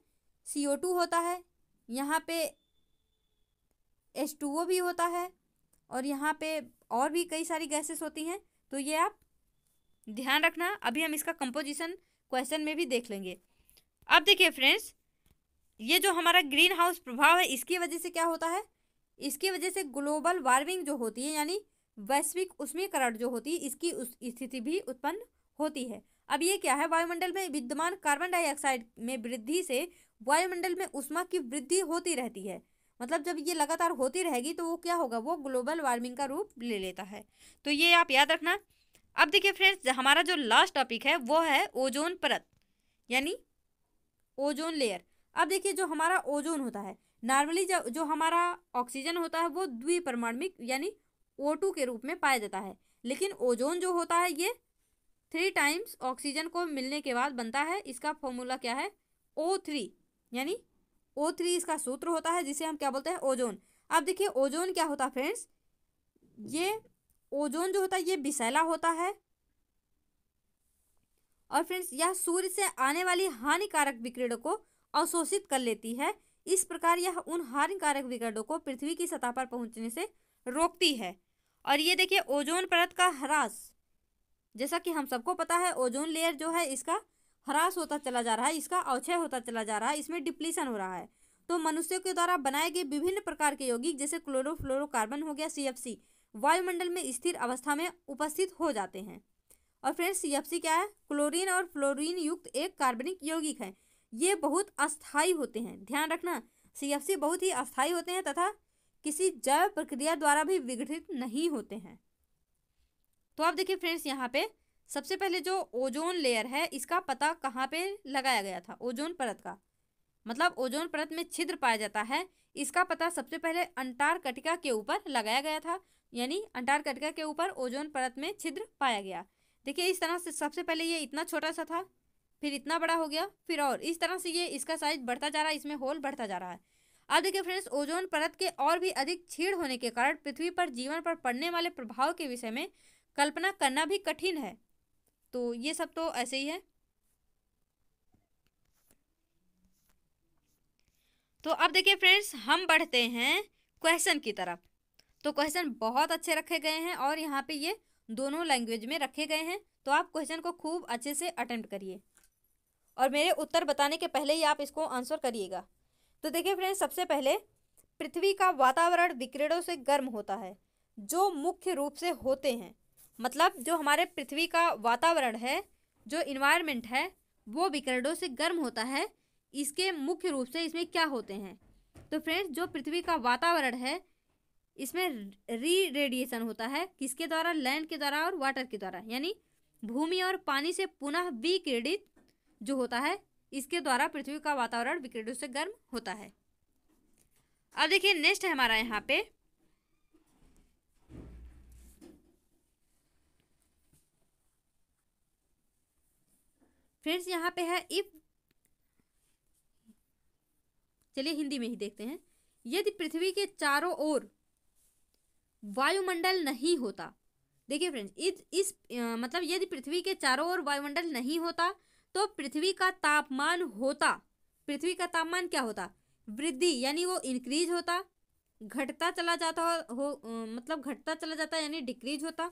सी होता है यहाँ पे एस भी होता है और यहाँ पे और भी कई सारी गैसेस होती हैं तो ये आप ध्यान रखना अभी हम इसका कंपोजिशन क्वेश्चन में भी देख लेंगे अब देखिए फ्रेंड्स ये जो हमारा ग्रीन हाउस प्रभाव है इसकी वजह से क्या होता है इसकी वजह से ग्लोबल वार्मिंग जो होती है यानी वैश्विक उष्मीकरण जो होती है इसकी उस स्थिति भी उत्पन्न होती है अब ये क्या है वायुमंडल में विद्यमान कार्बन डाइऑक्साइड में वृद्धि से वायुमंडल में उष्मा की वृद्धि होती रहती है मतलब जब ये लगातार होती रहेगी तो वो क्या होगा वो ग्लोबल वार्मिंग का रूप ले लेता है तो ये आप याद रखना अब देखिए फ्रेंड्स हमारा जो लास्ट टॉपिक है वो है ओजोन परत यानी ओजोन लेयर अब देखिए जो हमारा ओजोन होता है नॉर्मली जो हमारा ऑक्सीजन होता है वो द्विपरमाणिक यानी ओ टू के रूप में पाया जाता है लेकिन ओजोन जो होता है ये थ्री टाइम्स ऑक्सीजन को मिलने के बाद बनता है इसका फॉर्मूला क्या है ओ थ्री यानी ओ थ्री इसका सूत्र होता है जिसे हम क्या बोलते हैं ओजोन अब देखिए ओजोन क्या होता है फ्रेंड्स ये ओजोन जो होता है ये विषैला होता है और फ्रेंड्स यह सूर्य से आने वाली हानिकारक विकिरणों को अवशोषित कर लेती है इस प्रकार यह उन हानिकारक विकटों को पृथ्वी की सतह पर पहुंचने से रोकती है और ये देखिए ओजोन परत का ह्रास जैसा कि हम सबको पता है ओजोन लेयर जो है इसका ह्रास होता चला जा रहा है इसका अवक्षय होता चला जा रहा है इसमें डिप्लीसन हो रहा है तो मनुष्यों के द्वारा बनाए गए विभिन्न प्रकार के यौगिक जैसे क्लोरोफ्लोरोकार्बन हो गया सी वायुमंडल में स्थिर अवस्था में उपस्थित हो जाते हैं और फ्रेंड्स सी क्या है क्लोरीन और फ्लोरीन युक्त एक कार्बनिक यौगिक है ये बहुत अस्थायी होते हैं ध्यान रखना सी बहुत ही अस्थायी होते हैं तथा किसी जैव प्रक्रिया द्वारा भी विघटित नहीं होते हैं तो आप देखिए फ्रेंड्स यहाँ पे सबसे पहले जो ओजोन लेयर है इसका पता कहाँ पे लगाया गया था ओजोन परत का मतलब ओजोन परत में छिद्र पाया जाता है इसका पता सबसे पहले अंटार्कटिका के ऊपर लगाया गया था यानी अंटार्कटिका के ऊपर ओजोन परत में छिद्र पाया गया देखिए इस तरह से सबसे पहले ये इतना छोटा सा था फिर इतना बड़ा हो गया फिर और इस तरह से ये इसका साइज बढ़ता जा रहा है इसमें होल बढ़ता जा रहा है अब देखिए फ्रेंड्स ओजोन परत के और भी अधिक छीड़ होने के कारण पृथ्वी पर जीवन पर पड़ने वाले प्रभाव के विषय में कल्पना करना भी कठिन है तो ये सब तो ऐसे ही है तो अब देखिए फ्रेंड्स हम बढ़ते हैं क्वेश्चन की तरफ तो क्वेश्चन बहुत अच्छे रखे गए हैं और यहाँ पे ये दोनों लैंग्वेज में रखे गए हैं तो आप क्वेश्चन को खूब अच्छे से अटेम्प्ट करिए और मेरे उत्तर बताने के पहले ही आप इसको आंसर करिएगा तो देखिए फ्रेंड्स सबसे पहले पृथ्वी का वातावरण विकिरणों से गर्म होता है जो मुख्य रूप से होते हैं मतलब जो हमारे पृथ्वी का वातावरण है जो इन्वायरमेंट है वो विकिरणों से गर्म होता है इसके मुख्य रूप से इसमें क्या होते हैं तो फ्रेंड्स जो पृथ्वी का वातावरण है इसमें री रेडिएशन होता है किसके द्वारा लैंड के द्वारा और वाटर के द्वारा यानी भूमि और पानी से पुनः विकिरणित जो होता है इसके द्वारा पृथ्वी का वातावरण विकिरणों से गर्म होता है अब देखिए नेक्स्ट है हमारा यहाँ पे फ्रेंड्स यहाँ पे है इफ चलिए हिंदी में ही देखते हैं यदि पृथ्वी के चारों ओर वायुमंडल नहीं होता देखिए फ्रेंड्स इस, इस मतलब यदि पृथ्वी के चारों ओर वायुमंडल नहीं होता तो पृथ्वी का तापमान होता पृथ्वी का तापमान क्या होता वृद्धि यानी वो इंक्रीज होता घटता चला जाता हो, हो मतलब घटता चला जाता यानी डिक्रीज होता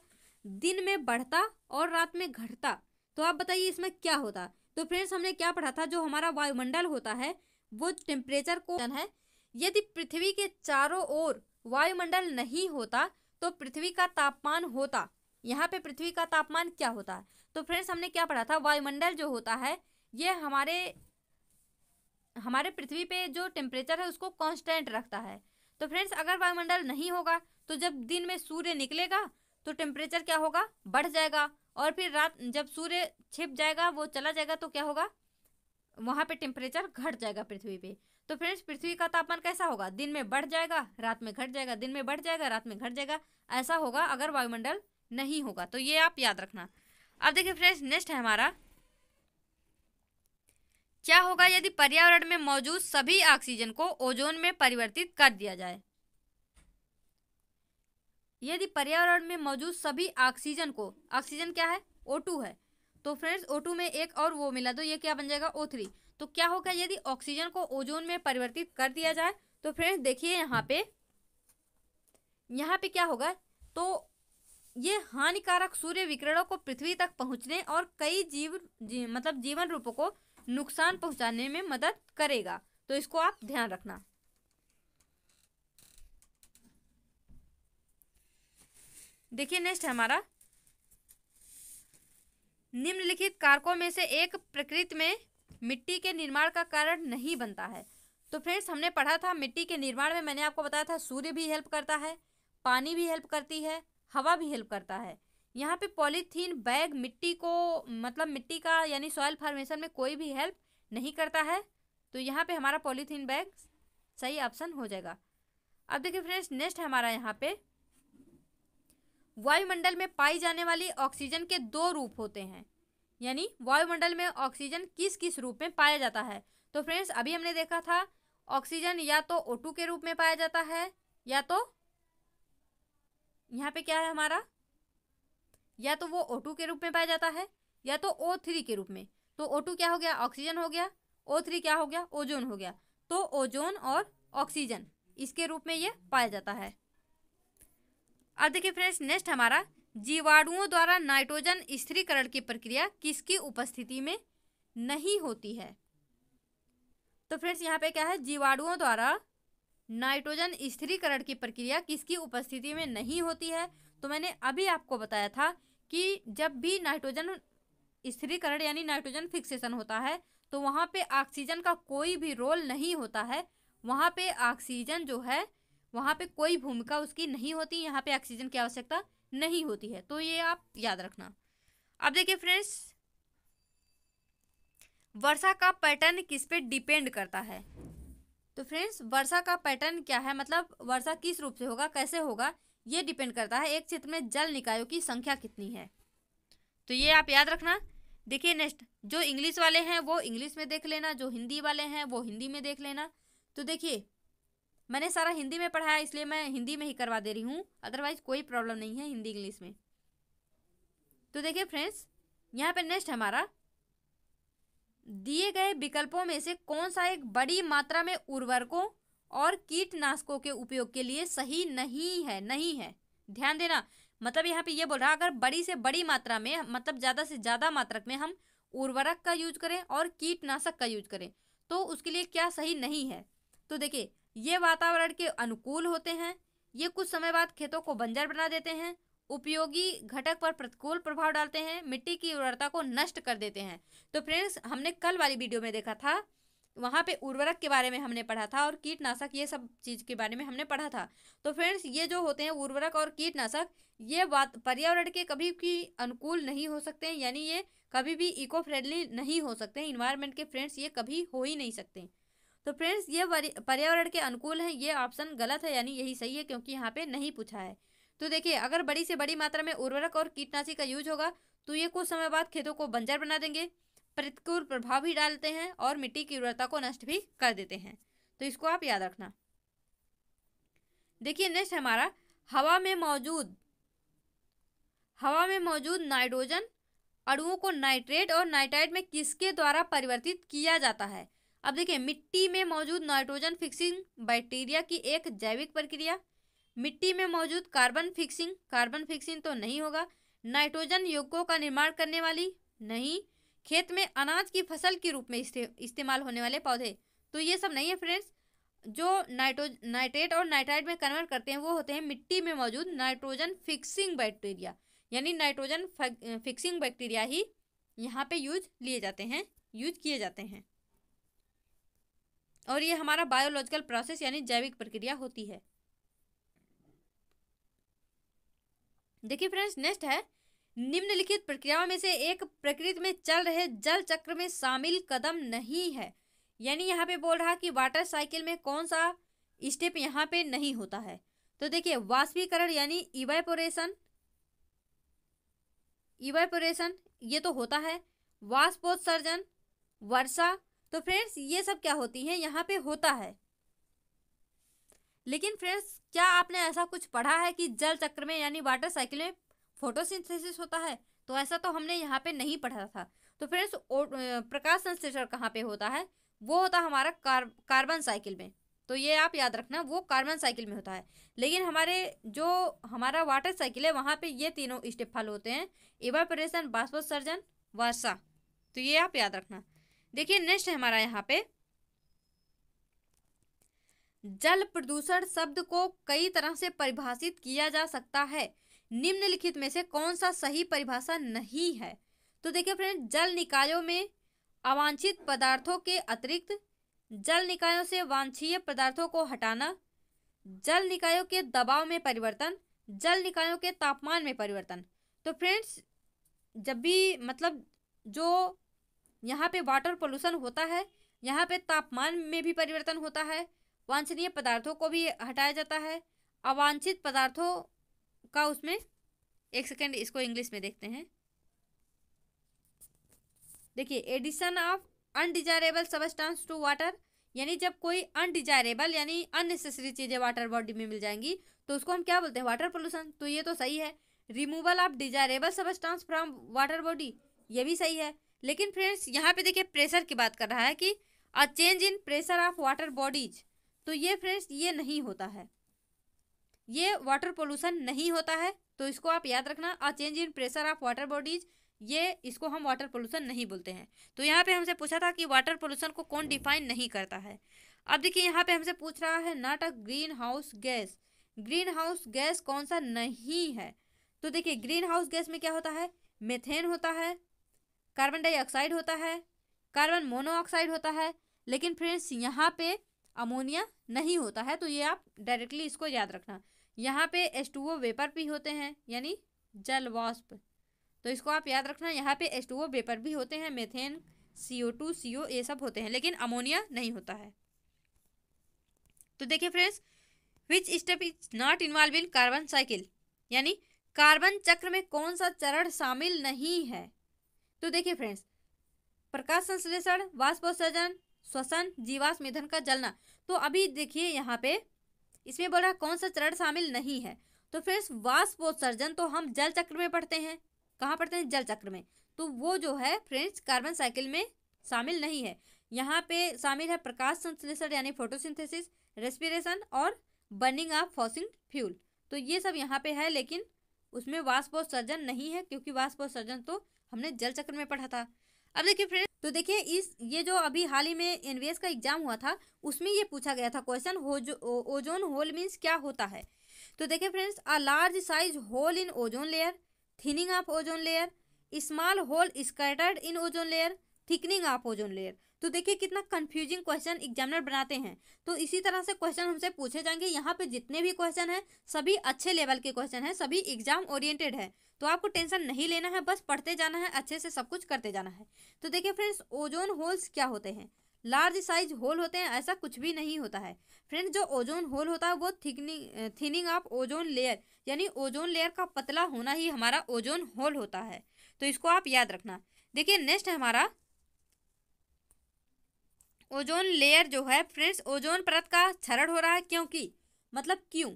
दिन में बढ़ता और रात में घटता तो आप बताइए इसमें क्या होता तो फ्रेंड्स हमने क्या पढ़ा था जो हमारा वायुमंडल होता है वो टेम्परेचर को है यदि पृथ्वी के चारों ओर वायुमंडल नहीं होता तो पृथ्वी का तापमान होता यहाँ पे पृथ्वी का तापमान क्या होता है तो फ्रेंड्स हमने क्या पढ़ा था वायुमंडल जो होता है ये हमारे हमारे पृथ्वी पे जो टेम्परेचर है उसको कांस्टेंट रखता है तो फ्रेंड्स अगर वायुमंडल नहीं होगा तो जब दिन में सूर्य निकलेगा तो टेम्परेचर क्या होगा बढ़ जाएगा और फिर रात जब सूर्य छिप जाएगा वो चला जाएगा तो क्या होगा वहाँ पे टेम्परेचर घट जाएगा पृथ्वी पे तो फ्रेंड्स पृथ्वी का तापमान कैसा होगा दिन में बढ़ जाएगा रात में घट जाएगा दिन में बढ़ जाएगा रात में घट जाएगा ऐसा होगा अगर वायुमंडल नहीं होगा तो ये आप याद रखना अब देखिए फ्रेंड्स नेक्स्ट है हमारा क्या होगा यदि पर्यावरण में मौजूद सभी ऑक्सीजन को ओजोन में परिवर्तित कर दिया जाए यदि पर्यावरण में मौजूद सभी ऑक्सीजन को ऑक्सीजन क्या है O2 है तो फ्रेंड्स O2 में एक और वो मिला तो ये क्या बन जाएगा O3 तो क्या होगा यदि ऑक्सीजन को ओजोन में परिवर्तित कर दिया जाए तो फ्रेंड्स देखिए यहाँ पे यहाँ पे क्या होगा तो ये हानिकारक सूर्य विकिरणों को पृथ्वी तक पहुंचने और कई जीव जी, मतलब जीवन रूपों को नुकसान पहुंचाने में मदद करेगा तो इसको आप ध्यान रखना देखिए नेक्स्ट हमारा निम्नलिखित कारकों में से एक प्रकृति में मिट्टी के निर्माण का कारण नहीं बनता है तो फ्रेंड्स हमने पढ़ा था मिट्टी के निर्माण में मैंने आपको बताया था सूर्य भी हेल्प करता है पानी भी हेल्प करती है हवा भी हेल्प करता है यहाँ पे पॉलीथीन बैग मिट्टी को मतलब मिट्टी का यानी सॉयल फार्मेशन में कोई भी हेल्प नहीं करता है तो यहाँ पे हमारा पॉलीथीन बैग सही ऑप्शन हो जाएगा अब देखिए फ्रेंड्स नेक्स्ट हमारा यहाँ पे वायुमंडल में पाई जाने वाली ऑक्सीजन के दो रूप होते हैं यानी वायुमंडल में ऑक्सीजन किस किस रूप में पाया जाता है तो फ्रेंड्स अभी हमने देखा था ऑक्सीजन या तो ओ के रूप में पाया जाता है या तो यहाँ पे क्या है हमारा या तो वो ओ के रूप में पाया जाता है या तो ओ के रूप में तो ओ क्या हो गया ऑक्सीजन हो गया ओ क्या हो गया ओजोन हो गया तो ओजोन और ऑक्सीजन इसके रूप में ये पाया जाता है अब देखिए फ्रेंड्स नेक्स्ट हमारा जीवाणुओं द्वारा नाइट्रोजन स्थिरीकरण की प्रक्रिया किसकी उपस्थिति में नहीं होती है तो फ्रेंड्स यहाँ पे क्या है जीवाणुओं द्वारा नाइट्रोजन स्थिरीकरण की प्रक्रिया किसकी उपस्थिति में नहीं होती है तो मैंने अभी आपको बताया था कि जब भी नाइट्रोजन स्थिरीकरण यानी नाइट्रोजन फिक्सेशन होता है तो वहाँ पे ऑक्सीजन का कोई भी रोल नहीं होता है वहाँ पे ऑक्सीजन जो है वहाँ पे कोई भूमिका उसकी नहीं होती यहाँ पे ऑक्सीजन की आवश्यकता नहीं होती है तो ये आप याद रखना अब देखिए फ्रेंड्स वर्षा का पैटर्न किस पे डिपेंड करता है तो फ्रेंड्स वर्षा का पैटर्न क्या है मतलब वर्षा किस रूप से होगा कैसे होगा ये डिपेंड करता है एक क्षेत्र में जल निकायों की संख्या कितनी है तो ये आप याद रखना देखिए नेक्स्ट जो इंग्लिश वाले हैं वो इंग्लिश में देख लेना जो हिंदी वाले हैं वो हिंदी में देख लेना तो देखिए मैंने सारा हिंदी में पढ़ाया इसलिए मैं हिंदी में ही करवा दे रही हूँ अदरवाइज कोई प्रॉब्लम नहीं है हिंदी इंग्लिश में तो देखिए फ्रेंड्स यहाँ पे नेक्स्ट हमारा दिए गए विकल्पों में से कौन सा एक बड़ी मात्रा में उर्वरकों और कीटनाशकों के उपयोग के लिए सही नहीं है नहीं है ध्यान देना मतलब यहाँ पे ये बोल रहा है अगर बड़ी से बड़ी मात्रा में मतलब ज़्यादा से ज़्यादा मात्रा में हम उर्वरक का यूज करें और कीटनाशक का यूज करें तो उसके लिए क्या सही नहीं है तो देखिये ये वातावरण के अनुकूल होते हैं ये कुछ समय बाद खेतों को बंजर बना देते हैं उपयोगी घटक पर प्रतिकूल प्रभाव डालते हैं मिट्टी की उर्वरता को नष्ट कर देते हैं तो फ्रेंड्स हमने कल वाली वीडियो में देखा था वहाँ पे उर्वरक के बारे में हमने पढ़ा था और कीटनाशक ये सब चीज़ के बारे में हमने पढ़ा था तो फ्रेंड्स ये जो होते हैं उर्वरक और कीटनाशक ये बात पर्यावरण के कभी भी अनुकूल नहीं हो सकते हैं यानी ये कभी भी इको फ्रेंडली नहीं हो सकते हैं इन्वायरमेंट के फ्रेंड्स ये कभी हो ही नहीं सकते तो फ्रेंड्स ये पर्यावरण के अनुकूल हैं ये ऑप्शन गलत है यानी यही सही है क्योंकि यहाँ पे नहीं पूछा है तो देखिए अगर बड़ी से बड़ी मात्रा में उर्वरक और कीटनाशी का यूज होगा तो ये कुछ समय बाद खेतों को बंजर बना देंगे प्रतिकूल प्रभाव भी डालते हैं और मिट्टी की उर्वरता को नष्ट भी कर देते हैं तो इसको आप याद रखना देखिए नेक्स्ट हमारा हवा में मौजूद हवा में मौजूद नाइट्रोजन अणुओं को नाइट्रेट और नाइट्राइट में किसके द्वारा परिवर्तित किया जाता है अब देखिए मिट्टी में मौजूद नाइट्रोजन फिक्सिंग बैक्टीरिया की एक जैविक प्रक्रिया मिट्टी में मौजूद कार्बन फिक्सिंग कार्बन फिक्सिंग तो नहीं होगा नाइट्रोजन यौगिकों का निर्माण करने वाली नहीं खेत में अनाज की फसल के रूप में इस्तेमाल होने वाले पौधे तो ये सब नहीं है फ्रेंड्स जो नाइट्रो नाइट्रेट और नाइट्राइड में कन्वर्ट करते हैं वो होते हैं मिट्टी में मौजूद नाइट्रोजन फिक्सिंग बैक्टीरिया यानी नाइट्रोजन फिक्सिंग बैक्टीरिया ही यहाँ पे यूज लिए जाते हैं यूज किए जाते हैं और ये हमारा बायोलॉजिकल प्रोसेस यानी जैविक प्रक्रिया होती है देखिए फ्रेंड्स नेक्स्ट है निम्नलिखित प्रक्रियाओं में से एक प्रकृति में चल रहे जल चक्र में शामिल कदम नहीं है यानी यहाँ पे बोल रहा कि वाटर साइकिल में कौन सा स्टेप यहाँ पे नहीं होता है तो देखिए वाष्पीकरण यानी इवेपोरेशन इवेपोरेशन ये तो होता है वाष्पोत्सर्जन वर्षा तो फ्रेंड्स ये सब क्या होती है यहाँ पे होता है लेकिन फ्रेंड्स क्या आपने ऐसा कुछ पढ़ा है कि जल चक्र में यानी वाटर साइकिल में फोटोसिंथेसिस होता है तो ऐसा तो हमने यहाँ पे नहीं पढ़ा था तो फ्रेंड्स प्रकाश संश्लेषण कहाँ पे होता है वो होता हमारा कार, कार्बन साइकिल में तो ये आप याद रखना वो कार्बन साइकिल में होता है लेकिन हमारे जो हमारा वाटर साइकिल है वहाँ पे ये तीनों स्टेप फॉलो होते हैं इवापोरेशन बाष्पोत्सर्जन वर्षा तो ये आप याद रखना देखिए नेक्स्ट है हमारा यहाँ पे जल प्रदूषण शब्द को कई तरह से परिभाषित किया जा सकता है निम्नलिखित में से कौन सा सही परिभाषा नहीं है तो देखिए फ्रेंड जल निकायों में अवांछित पदार्थों के अतिरिक्त जल निकायों से वांछीय पदार्थों को हटाना जल निकायों के दबाव में परिवर्तन जल निकायों के तापमान में परिवर्तन तो फ्रेंड्स जब भी मतलब जो यहाँ पे वाटर पोल्यूशन होता है यहाँ पे तापमान में भी परिवर्तन होता है वांछनीय पदार्थों को भी हटाया जाता है अवांछित पदार्थों का उसमें एक सेकेंड इसको इंग्लिश में देखते हैं देखिए addition of undesirable substance to water यानी जब कोई अनडिजायरेबल यानी अननेसेसरी चीज़ें वाटर बॉडी में मिल जाएंगी तो उसको हम क्या बोलते हैं वाटर पोल्यूशन तो ये तो सही है removal of desirable substance from water body ये भी सही है लेकिन फ्रेंड्स यहाँ पे देखिए प्रेशर की बात कर रहा है कि a change in pressure of water bodies तो ये फ्रेंड्स ये नहीं होता है ये वाटर पोल्यूशन नहीं होता है तो इसको आप याद रखना a change in pressure of water bodies ये इसको हम वाटर पोल्यूशन नहीं बोलते हैं तो यहाँ पे हमसे पूछा था कि वाटर पोल्यूशन को कौन डिफाइन नहीं करता है अब देखिए यहाँ पे हमसे पूछ रहा है not a greenhouse gas greenhouse gas कौन सा नहीं है तो देखिए ग्रीन हाउस गैस में क्या होता है मेथेन होता है कार्बन डाइऑक्साइड होता है कार्बन मोनोऑक्साइड होता है लेकिन फ्रेंड्स यहाँ पे अमोनिया नहीं होता है तो ये आप डायरेक्टली इसको याद रखना यहाँ पे एस टू ओ वेपर भी होते हैं यानी जल वाष्प तो इसको आप याद रखना यहाँ पे एस टू ओ वेपर भी होते हैं मेथेन सी ओ टू सी ओ ये सब होते हैं लेकिन अमोनिया नहीं होता है तो देखिए friends which step is not involve in carbon cycle यानी कार्बन चक्र में कौन सा चरण शामिल नहीं है तो देखिए फ्रेंड्स प्रकाश संश्लेषण वाष्पोत्सर्जन श्वसन जीवाश्म ईंधन का जलना तो अभी देखिए यहाँ पे इसमें बोल रहा है कौन सा चरण शामिल नहीं है तो फिर वाष्पोत्सर्जन तो हम जल चक्र में पढ़ते हैं कहाँ पढ़ते हैं जल चक्र में तो वो जो है फ्रेंड्स कार्बन साइकिल में शामिल नहीं है यहाँ पे शामिल है प्रकाश संश्लेषण यानी फोटोसिंथेसिस रेस्पिरेशन और बर्निंग ऑफ फॉसिल फ्यूल तो ये सब यहाँ पे है लेकिन उसमें वाष्पोत्सर्जन नहीं है क्योंकि वाष्पोत्सर्जन तो हमने जल चक्र में पढ़ा था अब देखिए फ्रेंड्स तो देखिए इस ये जो अभी हाल ही में एनवीएस का एग्जाम हुआ था उसमें ये पूछा गया था क्वेश्चन ओजोन होल मीन्स क्या होता है तो देखिए friends a large size hole in ozone layer thinning of ozone layer small hole scattered in ozone layer thickening of ozone layer तो देखिए कितना कंफ्यूजिंग क्वेश्चन एग्जामिनर बनाते हैं तो इसी तरह से क्वेश्चन हमसे पूछे जाएंगे यहाँ पे जितने भी क्वेश्चन हैं सभी अच्छे लेवल के क्वेश्चन हैं सभी एग्जाम ओरिएंटेड है तो आपको टेंशन नहीं लेना है बस पढ़ते जाना है अच्छे से सब कुछ करते जाना है तो देखिए फ्रेंड्स ओजोन होल्स क्या होते हैं लार्ज साइज होल होते हैं ऐसा कुछ भी नहीं होता है फ्रेंड जो ओजोन होल होता है वो thickening thinning of ozone layer यानी ओजोन लेयर का पतला होना ही हमारा ओजोन होल होता है तो इसको आप याद रखना देखिए नेक्स्ट है हमारा ओजोन लेयर जो है फ्रेंड्स ओजोन परत का क्षरण हो रहा है क्योंकि मतलब क्यों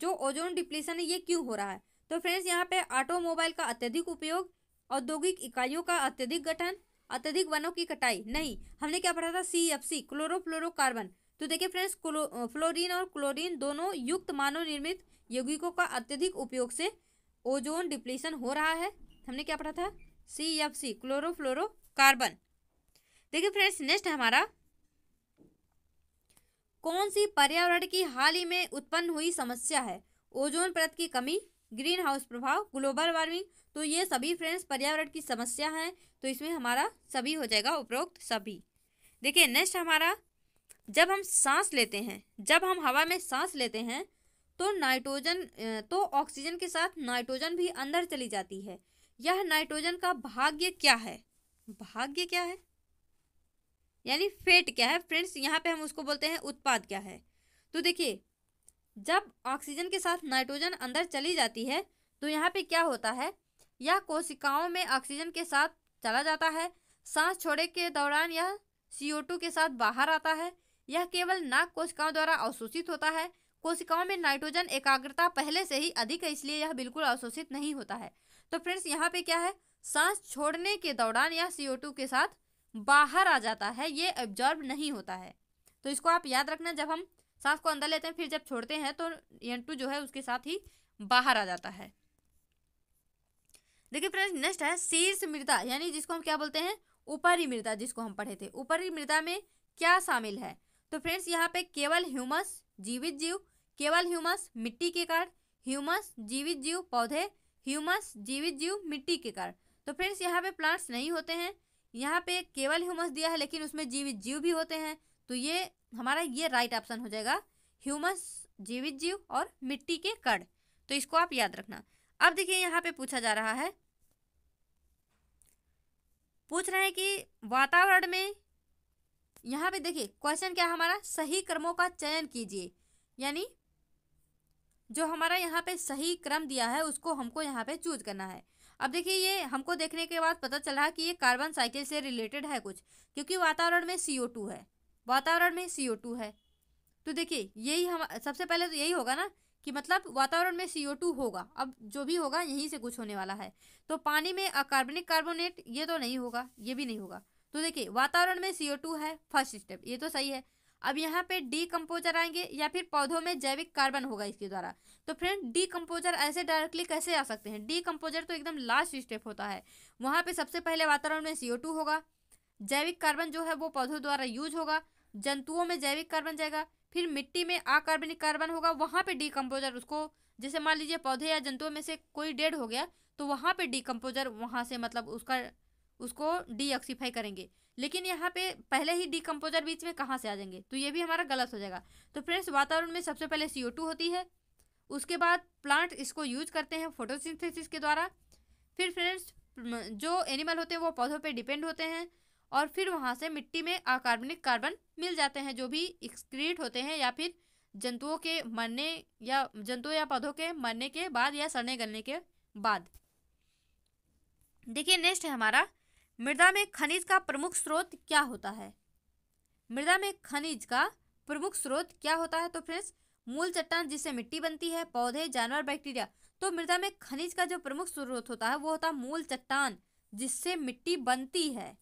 जो ओजोन डिप्लीसन है ये क्यों हो रहा है तो फ्रेंड्स यहाँ पे ऑटोमोबाइल का अत्यधिक उपयोग औद्योगिक इकाइयों का अत्यधिक गठन अत्यधिक वनों की कटाई नहीं हमने क्या पढ़ा था सी एफ सी क्लोरोफ्लोरोकार्बन तो देखिए फ्रेंड्स क्लो फ्लोरिन और क्लोरीन दोनों युक्त मानव निर्मित यौगिकों का अत्यधिक उपयोग से ओजोन डिप्लीसन हो रहा है हमने क्या पढ़ा था सी एफ सी क्लोरोफ्लोरोकार्बन देखिए फ्रेंड्स नेक्स्ट हमारा कौन सी पर्यावरण की हाल ही में उत्पन्न हुई समस्या है ओजोन परत की कमी ग्रीन हाउस प्रभाव ग्लोबल वार्मिंग तो ये सभी फ्रेंड्स पर्यावरण की समस्या है तो इसमें हमारा सभी हो जाएगा उपरोक्त सभी देखिए नेक्स्ट हमारा जब हम सांस लेते हैं जब हम हवा में सांस लेते हैं तो नाइट्रोजन तो ऑक्सीजन के साथ नाइट्रोजन भी अंदर चली जाती है यह नाइट्रोजन का भाग्य क्या है भाग्य क्या है यानी फेट क्या है फ्रेंड्स यहाँ पे हम उसको बोलते हैं उत्पाद क्या है तो देखिए जब ऑक्सीजन के साथ नाइट्रोजन अंदर चली जाती है तो यहाँ पे क्या होता है यह कोशिकाओं में ऑक्सीजन के साथ चला जाता है सांस छोड़े के दौरान यह टू के साथ बाहर आता है यह केवल नाक कोशिकाओं द्वारा अवशोषित होता है कोशिकाओं में नाइट्रोजन एकाग्रता पहले से ही अधिक है इसलिए यह बिल्कुल अवशोषित नहीं होता है तो फ्रेंड्स यहाँ पे क्या है सांस छोड़ने के दौरान यह टू के साथ बाहर आ जाता है ये एब्जॉर्ब नहीं होता है तो इसको आप याद रखना जब हम सांस को अंदर लेते हैं फिर जब छोड़ते हैं तो एन टू जो है उसके साथ ही बाहर आ जाता है देखिए फ्रेंड्स नेक्स्ट है शीर्ष मृदा यानी जिसको हम क्या बोलते हैं ऊपरी मृदा जिसको हम पढ़े थे ऊपरी मृदा में क्या शामिल है तो फ्रेंड्स यहाँ पे केवल ह्यूमस जीवित जीव केवल ह्यूमस मिट्टी के कार ह्यूमस जीवित जीव पौधे ह्यूमस जीवित जीव मिट्टी के कार तो फ्रेंड्स यहाँ पे प्लांट्स नहीं होते हैं यहाँ पे केवल ह्यूमस दिया है लेकिन उसमें जीवित जीव भी होते हैं तो ये हमारा ये राइट ऑप्शन हो जाएगा ह्यूमस जीवित जीव और मिट्टी के कड़ तो इसको आप याद रखना अब देखिए यहाँ पे पूछा जा रहा है पूछ रहे हैं कि वातावरण में यहाँ पे देखिए क्वेश्चन क्या हमारा सही क्रमों का चयन कीजिए यानी जो हमारा यहाँ पे सही क्रम दिया है उसको हमको यहाँ पे चूज करना है अब देखिए ये हमको देखने के बाद पता चल रहा कि ये कार्बन साइकिल से रिलेटेड है कुछ क्योंकि वातावरण में सी है वातावरण में सी है तो देखिए यही हम सबसे पहले तो यही होगा ना कि मतलब वातावरण में सी होगा अब जो भी होगा यहीं से कुछ होने वाला है तो पानी में अकार्बनिक कार्बोनेट ये तो नहीं होगा ये भी नहीं होगा तो देखिए वातावरण में सी है फर्स्ट स्टेप ये तो सही है अब यहाँ पे डीकम्पोजर आएंगे या फिर पौधों में जैविक कार्बन होगा इसके द्वारा तो फ्रेंड डीकम्पोजर ऐसे डायरेक्टली कैसे आ सकते हैं डीकम्पोजर तो एकदम लास्ट स्टेप होता है वहाँ पे सबसे पहले वातावरण में सीओ होगा जैविक कार्बन जो है वो पौधों द्वारा यूज होगा जंतुओं में जैविक कार्बन जाएगा फिर मिट्टी में अकार्बनिक कार्बन होगा वहाँ पर डीकम्पोजर उसको जैसे मान लीजिए पौधे या जंतुओं में से कोई डेड हो गया तो वहाँ पर डीकम्पोजर वहाँ से मतलब उसका उसको डीऑक्सीफाई करेंगे लेकिन यहाँ पे पहले ही डिकम्पोजर बीच में कहाँ से आ जाएंगे तो ये भी हमारा गलत हो जाएगा तो फ्रेंड्स वातावरण में सबसे पहले सी होती है उसके बाद प्लांट इसको यूज करते हैं फोटोसिंथेसिस के द्वारा फिर फ्रेंड्स जो एनिमल होते हैं वो पौधों पे डिपेंड होते हैं और फिर वहाँ से मिट्टी में अकार्बनिक कार्बन मिल जाते हैं जो भी एक्सक्रीट होते हैं या फिर जंतुओं के मरने या जंतुओं या पौधों के मरने के बाद या सड़ने गलने के बाद देखिए नेक्स्ट है हमारा मृदा में खनिज का प्रमुख स्रोत क्या होता है मृदा में खनिज का प्रमुख स्रोत क्या होता है तो फ्रेंड्स मूल चट्टान जिससे मिट्टी बनती है पौधे जानवर बैक्टीरिया तो मृदा में खनिज का जो प्रमुख स्रोत होता है वो होता है मूल चट्टान जिससे मिट्टी बनती है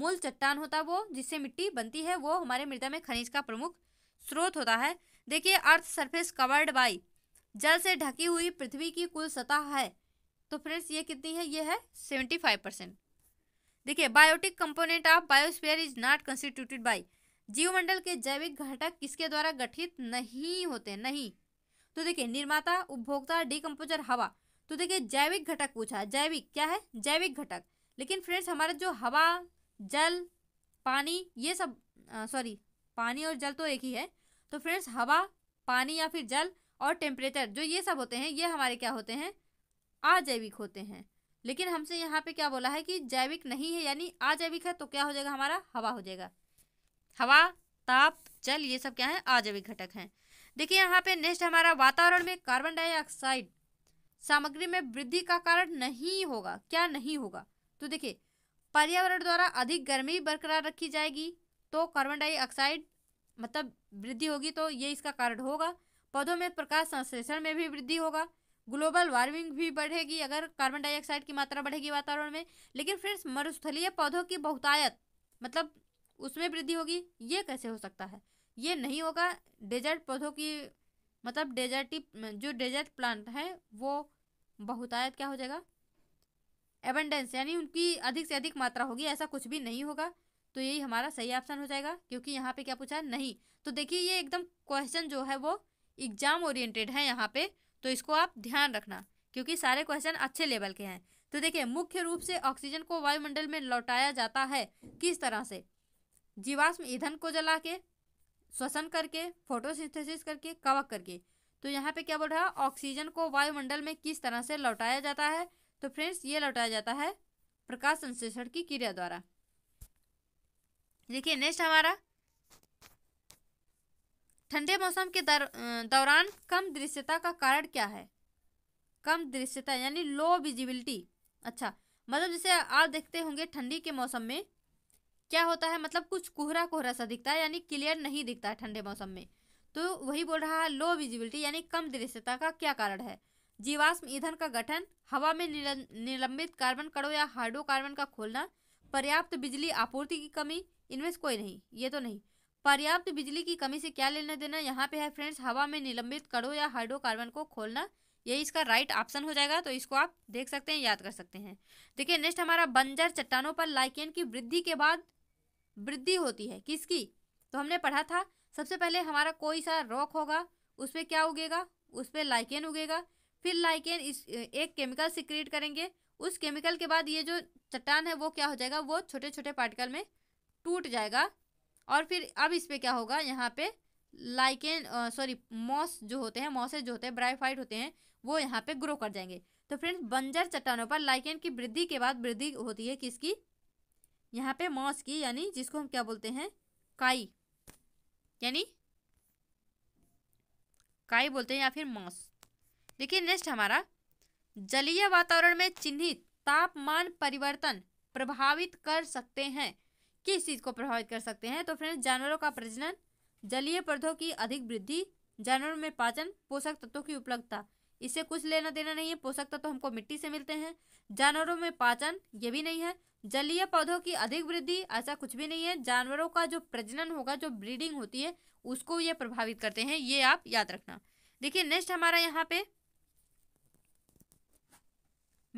मूल चट्टान होता है वो जिससे मिट्टी बनती है वो हमारे मृदा में खनिज का प्रमुख स्रोत होता है देखिए अर्थ सरफेस कवर्ड बाई जल से ढकी हुई पृथ्वी की कुल सतह है तो फ्रेंड्स ये कितनी है ये है सेवेंटी फाइव परसेंट देखिए biotic component of biosphere is not constituted by जीवमंडल के जैविक घटक किसके द्वारा गठित नहीं होते नहीं तो देखिए निर्माता उपभोक्ता डिकम्पोजर हवा तो देखिए जैविक घटक पूछा जैविक क्या है जैविक घटक लेकिन फ्रेंड्स हमारे जो हवा जल पानी ये सब सॉरी पानी और जल तो एक ही है तो फ्रेंड्स हवा पानी या फिर जल और टेम्परेचर जो ये सब होते हैं ये हमारे क्या होते हैं अजैविक होते हैं लेकिन हमसे यहाँ पे क्या बोला है कि जैविक नहीं है यानी अजैविक है तो क्या हो जाएगा हमारा हवा हो जाएगा हवा ताप जल ये सब क्या है अजैविक घटक हैं देखिए यहाँ पे नेक्स्ट हमारा वातावरण में कार्बन डाइऑक्साइड सामग्री में वृद्धि का कारण नहीं होगा क्या नहीं होगा तो देखिए पर्यावरण द्वारा अधिक गर्मी बरकरार रखी जाएगी तो कार्बन डाइऑक्साइड मतलब वृद्धि होगी तो ये इसका कारण होगा पौधों में प्रकाश संश्लेषण में भी वृद्धि होगा ग्लोबल वार्मिंग भी बढ़ेगी अगर कार्बन डाइऑक्साइड की मात्रा बढ़ेगी वातावरण में लेकिन फ्रेंड्स मरुस्थलीय पौधों की बहुतायत मतलब उसमें वृद्धि होगी ये कैसे हो सकता है ये नहीं होगा डेजर्ट पौधों की मतलब डेजर्टी जो डेजर्ट प्लांट हैं वो बहुतायत क्या हो जाएगा एबेंडेंस यानी उनकी अधिक से अधिक मात्रा होगी ऐसा कुछ भी नहीं होगा तो यही हमारा सही ऑप्शन हो जाएगा क्योंकि यहाँ पे क्या पूछा नहीं तो देखिए ये एकदम क्वेश्चन जो है वो एग्जाम ओरिएंटेड है यहाँ पे तो इसको आप ध्यान रखना क्योंकि सारे क्वेश्चन अच्छे लेवल के हैं तो देखिए मुख्य रूप से ऑक्सीजन को वायुमंडल में लौटाया जाता है किस तरह से जीवाश्म ईंधन को जला के श्वसन करके फोटोसिंथेसिस करके कवक करके तो यहाँ पे क्या बोल रहा है ऑक्सीजन को वायुमंडल में किस तरह से लौटाया जाता है तो फ्रेंड्स ये लौटाया जाता है प्रकाश संश्लेषण की क्रिया द्वारा देखिए नेक्स्ट हमारा ठंडे मौसम के दर, दौरान कम दृश्यता का कारण क्या है कम दृश्यता यानी लो विजिबिलिटी अच्छा मतलब जैसे आप देखते होंगे ठंडी के मौसम में क्या होता है मतलब कुछ कोहरा कोहरा सा दिखता है यानी क्लियर नहीं दिखता है ठंडे मौसम में तो वही बोल रहा है लो विजिबिलिटी यानी कम दृश्यता का क्या कारण है जीवाश्म ईंधन का गठन हवा में निलंबित कार्बन कणों या हाइड्रोकार्बन का खोलना पर्याप्त बिजली आपूर्ति की कमी इनमें से कोई नहीं ये तो नहीं पर्याप्त बिजली की कमी से क्या लेना देना यहाँ पे है फ्रेंड्स हवा में निलंबित कड़ो या हाइड्रोकार्बन को खोलना ये इसका राइट ऑप्शन हो जाएगा तो इसको आप देख सकते हैं याद कर सकते हैं देखिए नेक्स्ट हमारा बंजर चट्टानों पर लाइकेन की वृद्धि के बाद वृद्धि होती है किसकी तो हमने पढ़ा था सबसे पहले हमारा कोई सा रॉक होगा उस पर क्या उगेगा उस पर लाइकेन उगेगा फिर लाइकेन इस एक केमिकल से क्रिएट करेंगे उस केमिकल के बाद ये जो चट्टान है वो क्या हो जाएगा वो छोटे छोटे पार्टिकल में टूट जाएगा और फिर अब इस पर क्या होगा यहाँ पे लाइकेन सॉरी मॉस जो होते हैं मॉसेज जो होते हैं ब्राइफाइट होते हैं वो यहाँ पे ग्रो कर जाएंगे तो फ्रेंड्स बंजर चट्टानों पर लाइकेन की वृद्धि के बाद वृद्धि होती है किसकी यहाँ पे मॉस की यानी जिसको हम क्या बोलते हैं काई यानी काई बोलते हैं या फिर मॉस देखिए नेक्स्ट हमारा जलीय वातावरण में चिन्हित तापमान परिवर्तन प्रभावित कर सकते हैं किस चीज़ को प्रभावित कर सकते हैं तो फ्रेंड्स जानवरों का प्रजनन जलीय पौधों की अधिक वृद्धि जानवरों में पाचन पोषक तत्वों की उपलब्धता इससे कुछ लेना देना नहीं है पोषक तत्व हमको मिट्टी से मिलते हैं जानवरों में पाचन ये भी नहीं है जलीय पौधों की अधिक वृद्धि ऐसा कुछ भी नहीं है जानवरों का जो प्रजनन होगा जो ब्रीडिंग होती है उसको ये प्रभावित करते हैं ये आप याद रखना देखिए नेक्स्ट हमारा यहाँ पे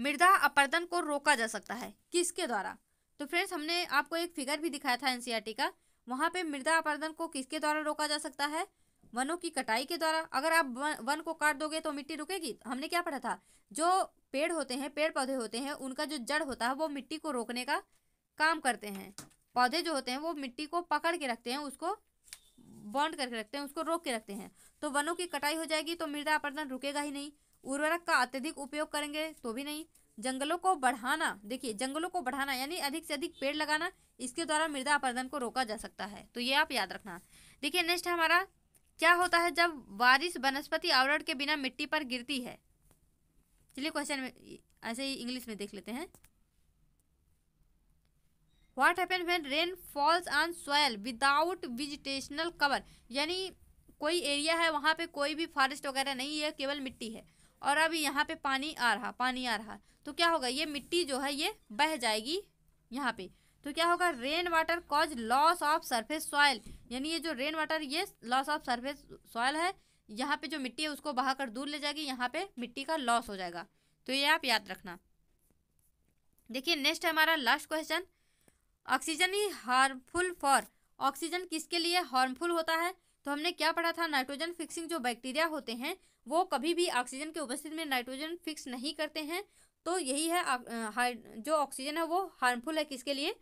मृदा अपर्दन को रोका जा सकता है किसके द्वारा तो फ्रेंड्स हमने आपको एक फिगर भी दिखाया था एनसीईआरटी e का वहाँ पे मृदा अपर्दन को किसके द्वारा रोका जा सकता है वनों की कटाई के द्वारा अगर आप वन को काट दोगे तो मिट्टी रुकेगी हमने क्या पढ़ा था जो पेड़ होते हैं पेड़ पौधे होते हैं उनका जो जड़ होता है वो मिट्टी को रोकने का काम करते हैं पौधे जो होते हैं वो मिट्टी को पकड़ के रखते हैं उसको बॉन्ड करके रखते हैं उसको रोक के रखते हैं तो वनों की कटाई हो जाएगी तो मृदा अपर्दन रुकेगा ही नहीं उर्वरक का अत्यधिक उपयोग करेंगे तो भी नहीं जंगलों को बढ़ाना देखिए जंगलों को बढ़ाना यानी अधिक से अधिक पेड़ लगाना इसके द्वारा मृदा अपर्दन को रोका जा सकता है तो ये आप याद रखना देखिए नेक्स्ट हमारा क्या होता है जब बारिश वनस्पति आवरण के बिना मिट्टी पर गिरती है चलिए क्वेश्चन में ऐसे ही इंग्लिश में देख लेते हैं what happen when rain falls on soil without vegetational cover यानी कोई एरिया है वहाँ पे कोई भी फॉरेस्ट वगैरह नहीं है केवल मिट्टी है और अब यहाँ पे पानी आ रहा पानी आ रहा तो क्या होगा ये मिट्टी जो है ये बह जाएगी यहाँ पे तो क्या होगा rain water cause loss of surface soil यानी ये जो रेन वाटर ये लॉस ऑफ सरफेस सॉयल है यहाँ पे जो मिट्टी है उसको बहाकर दूर ले जाएगी यहाँ पे मिट्टी का लॉस हो जाएगा तो ये आप याद रखना देखिए नेक्स्ट है हमारा लास्ट क्वेश्चन ऑक्सीजन ही हार्मफुल फॉर ऑक्सीजन किसके लिए हार्मफुल होता है तो हमने क्या पढ़ा था नाइट्रोजन फिक्सिंग जो बैक्टीरिया होते हैं वो कभी भी ऑक्सीजन के उपस्थिति में नाइट्रोजन फिक्स नहीं करते हैं तो यही है जो ऑक्सीजन है वो हार्मफुल है किसके लिए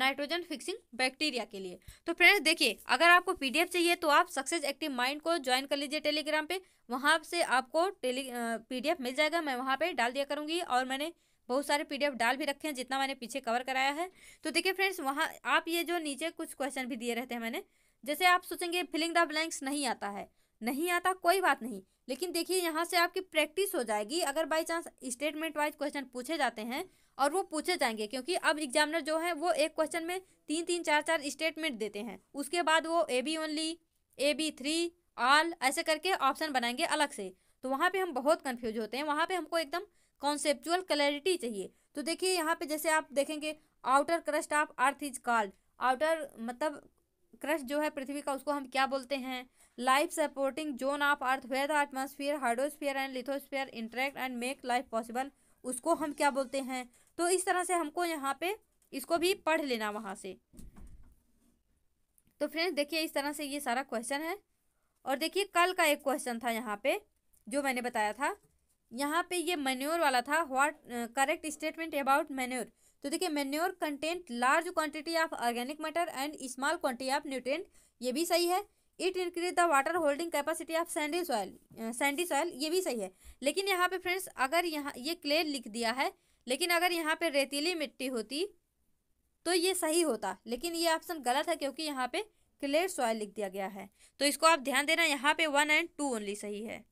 नाइट्रोजन फिक्सिंग बैक्टीरिया के लिए तो फ्रेंड्स देखिए अगर आपको पीडीएफ चाहिए तो आप सक्सेस एक्टिव माइंड को ज्वाइन कर लीजिए टेलीग्राम पे वहाँ से आपको टेली पीडीएफ मिल जाएगा मैं वहाँ पे डाल दिया करूँगी और मैंने बहुत सारे पीडीएफ डाल भी रखे हैं जितना मैंने पीछे कवर कराया है तो देखिए फ्रेंड्स वहाँ आप ये जो नीचे कुछ क्वेश्चन भी दिए रहते हैं मैंने जैसे आप सोचेंगे फिलिंग द ब्लैंक्स नहीं आता है नहीं आता कोई बात नहीं लेकिन देखिए यहाँ से आपकी प्रैक्टिस हो जाएगी अगर by chance statement wise question पूछे जाते हैं और वो पूछे जाएंगे क्योंकि अब एग्जामिनर जो है वो एक क्वेश्चन में तीन तीन चार चार स्टेटमेंट देते हैं उसके बाद वो A B only A B three all ऐसे करके ऑप्शन बनाएंगे अलग से तो वहाँ पे हम बहुत कंफ्यूज होते हैं वहाँ पे हमको एकदम कॉन्सेप्चुअल क्लैरिटी चाहिए तो देखिए यहाँ पे जैसे आप देखेंगे outer crust of earth is called outer मतलब क्रस्ट जो है पृथ्वी का उसको हम क्या बोलते हैं life supporting zone of earth where the atmosphere hydrosphere and lithosphere interact and make life possible उसको हम क्या बोलते हैं तो इस तरह से हमको यहाँ पे इसको भी पढ़ लेना वहाँ से तो फ्रेंड्स देखिए इस तरह से ये सारा क्वेश्चन है और देखिए कल का एक क्वेश्चन था यहाँ पे जो मैंने बताया था यहाँ पे ये मेन्योर वाला था what correct statement about manure तो देखिए manure content large quantity of organic matter and small quantity of nutrient ये भी सही है it increase the water holding capacity of sandy soil sandy soil ये भी सही है लेकिन यहाँ पे फ्रेंड्स अगर यहाँ ये क्ले लिख दिया है लेकिन अगर यहाँ पे रेतीली मिट्टी होती तो ये सही होता लेकिन ये ऑप्शन गलत है क्योंकि यहाँ पे क्लेयर सॉयल लिख दिया गया है तो इसको आप ध्यान देना यहाँ पे वन एंड टू ओनली सही है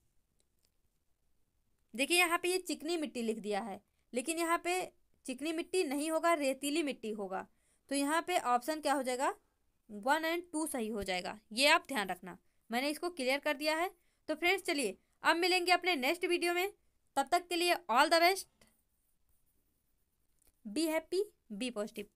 देखिए यहाँ पे ये चिकनी मिट्टी लिख दिया है लेकिन यहाँ पे चिकनी मिट्टी नहीं होगा रेतीली मिट्टी होगा तो यहाँ पे ऑप्शन क्या हो जाएगा वन एंड टू सही हो जाएगा ये आप ध्यान रखना मैंने इसको क्लियर कर दिया है तो फ्रेंड्स चलिए अब मिलेंगे अपने नेक्स्ट वीडियो में तब तक के लिए all the best be happy be positive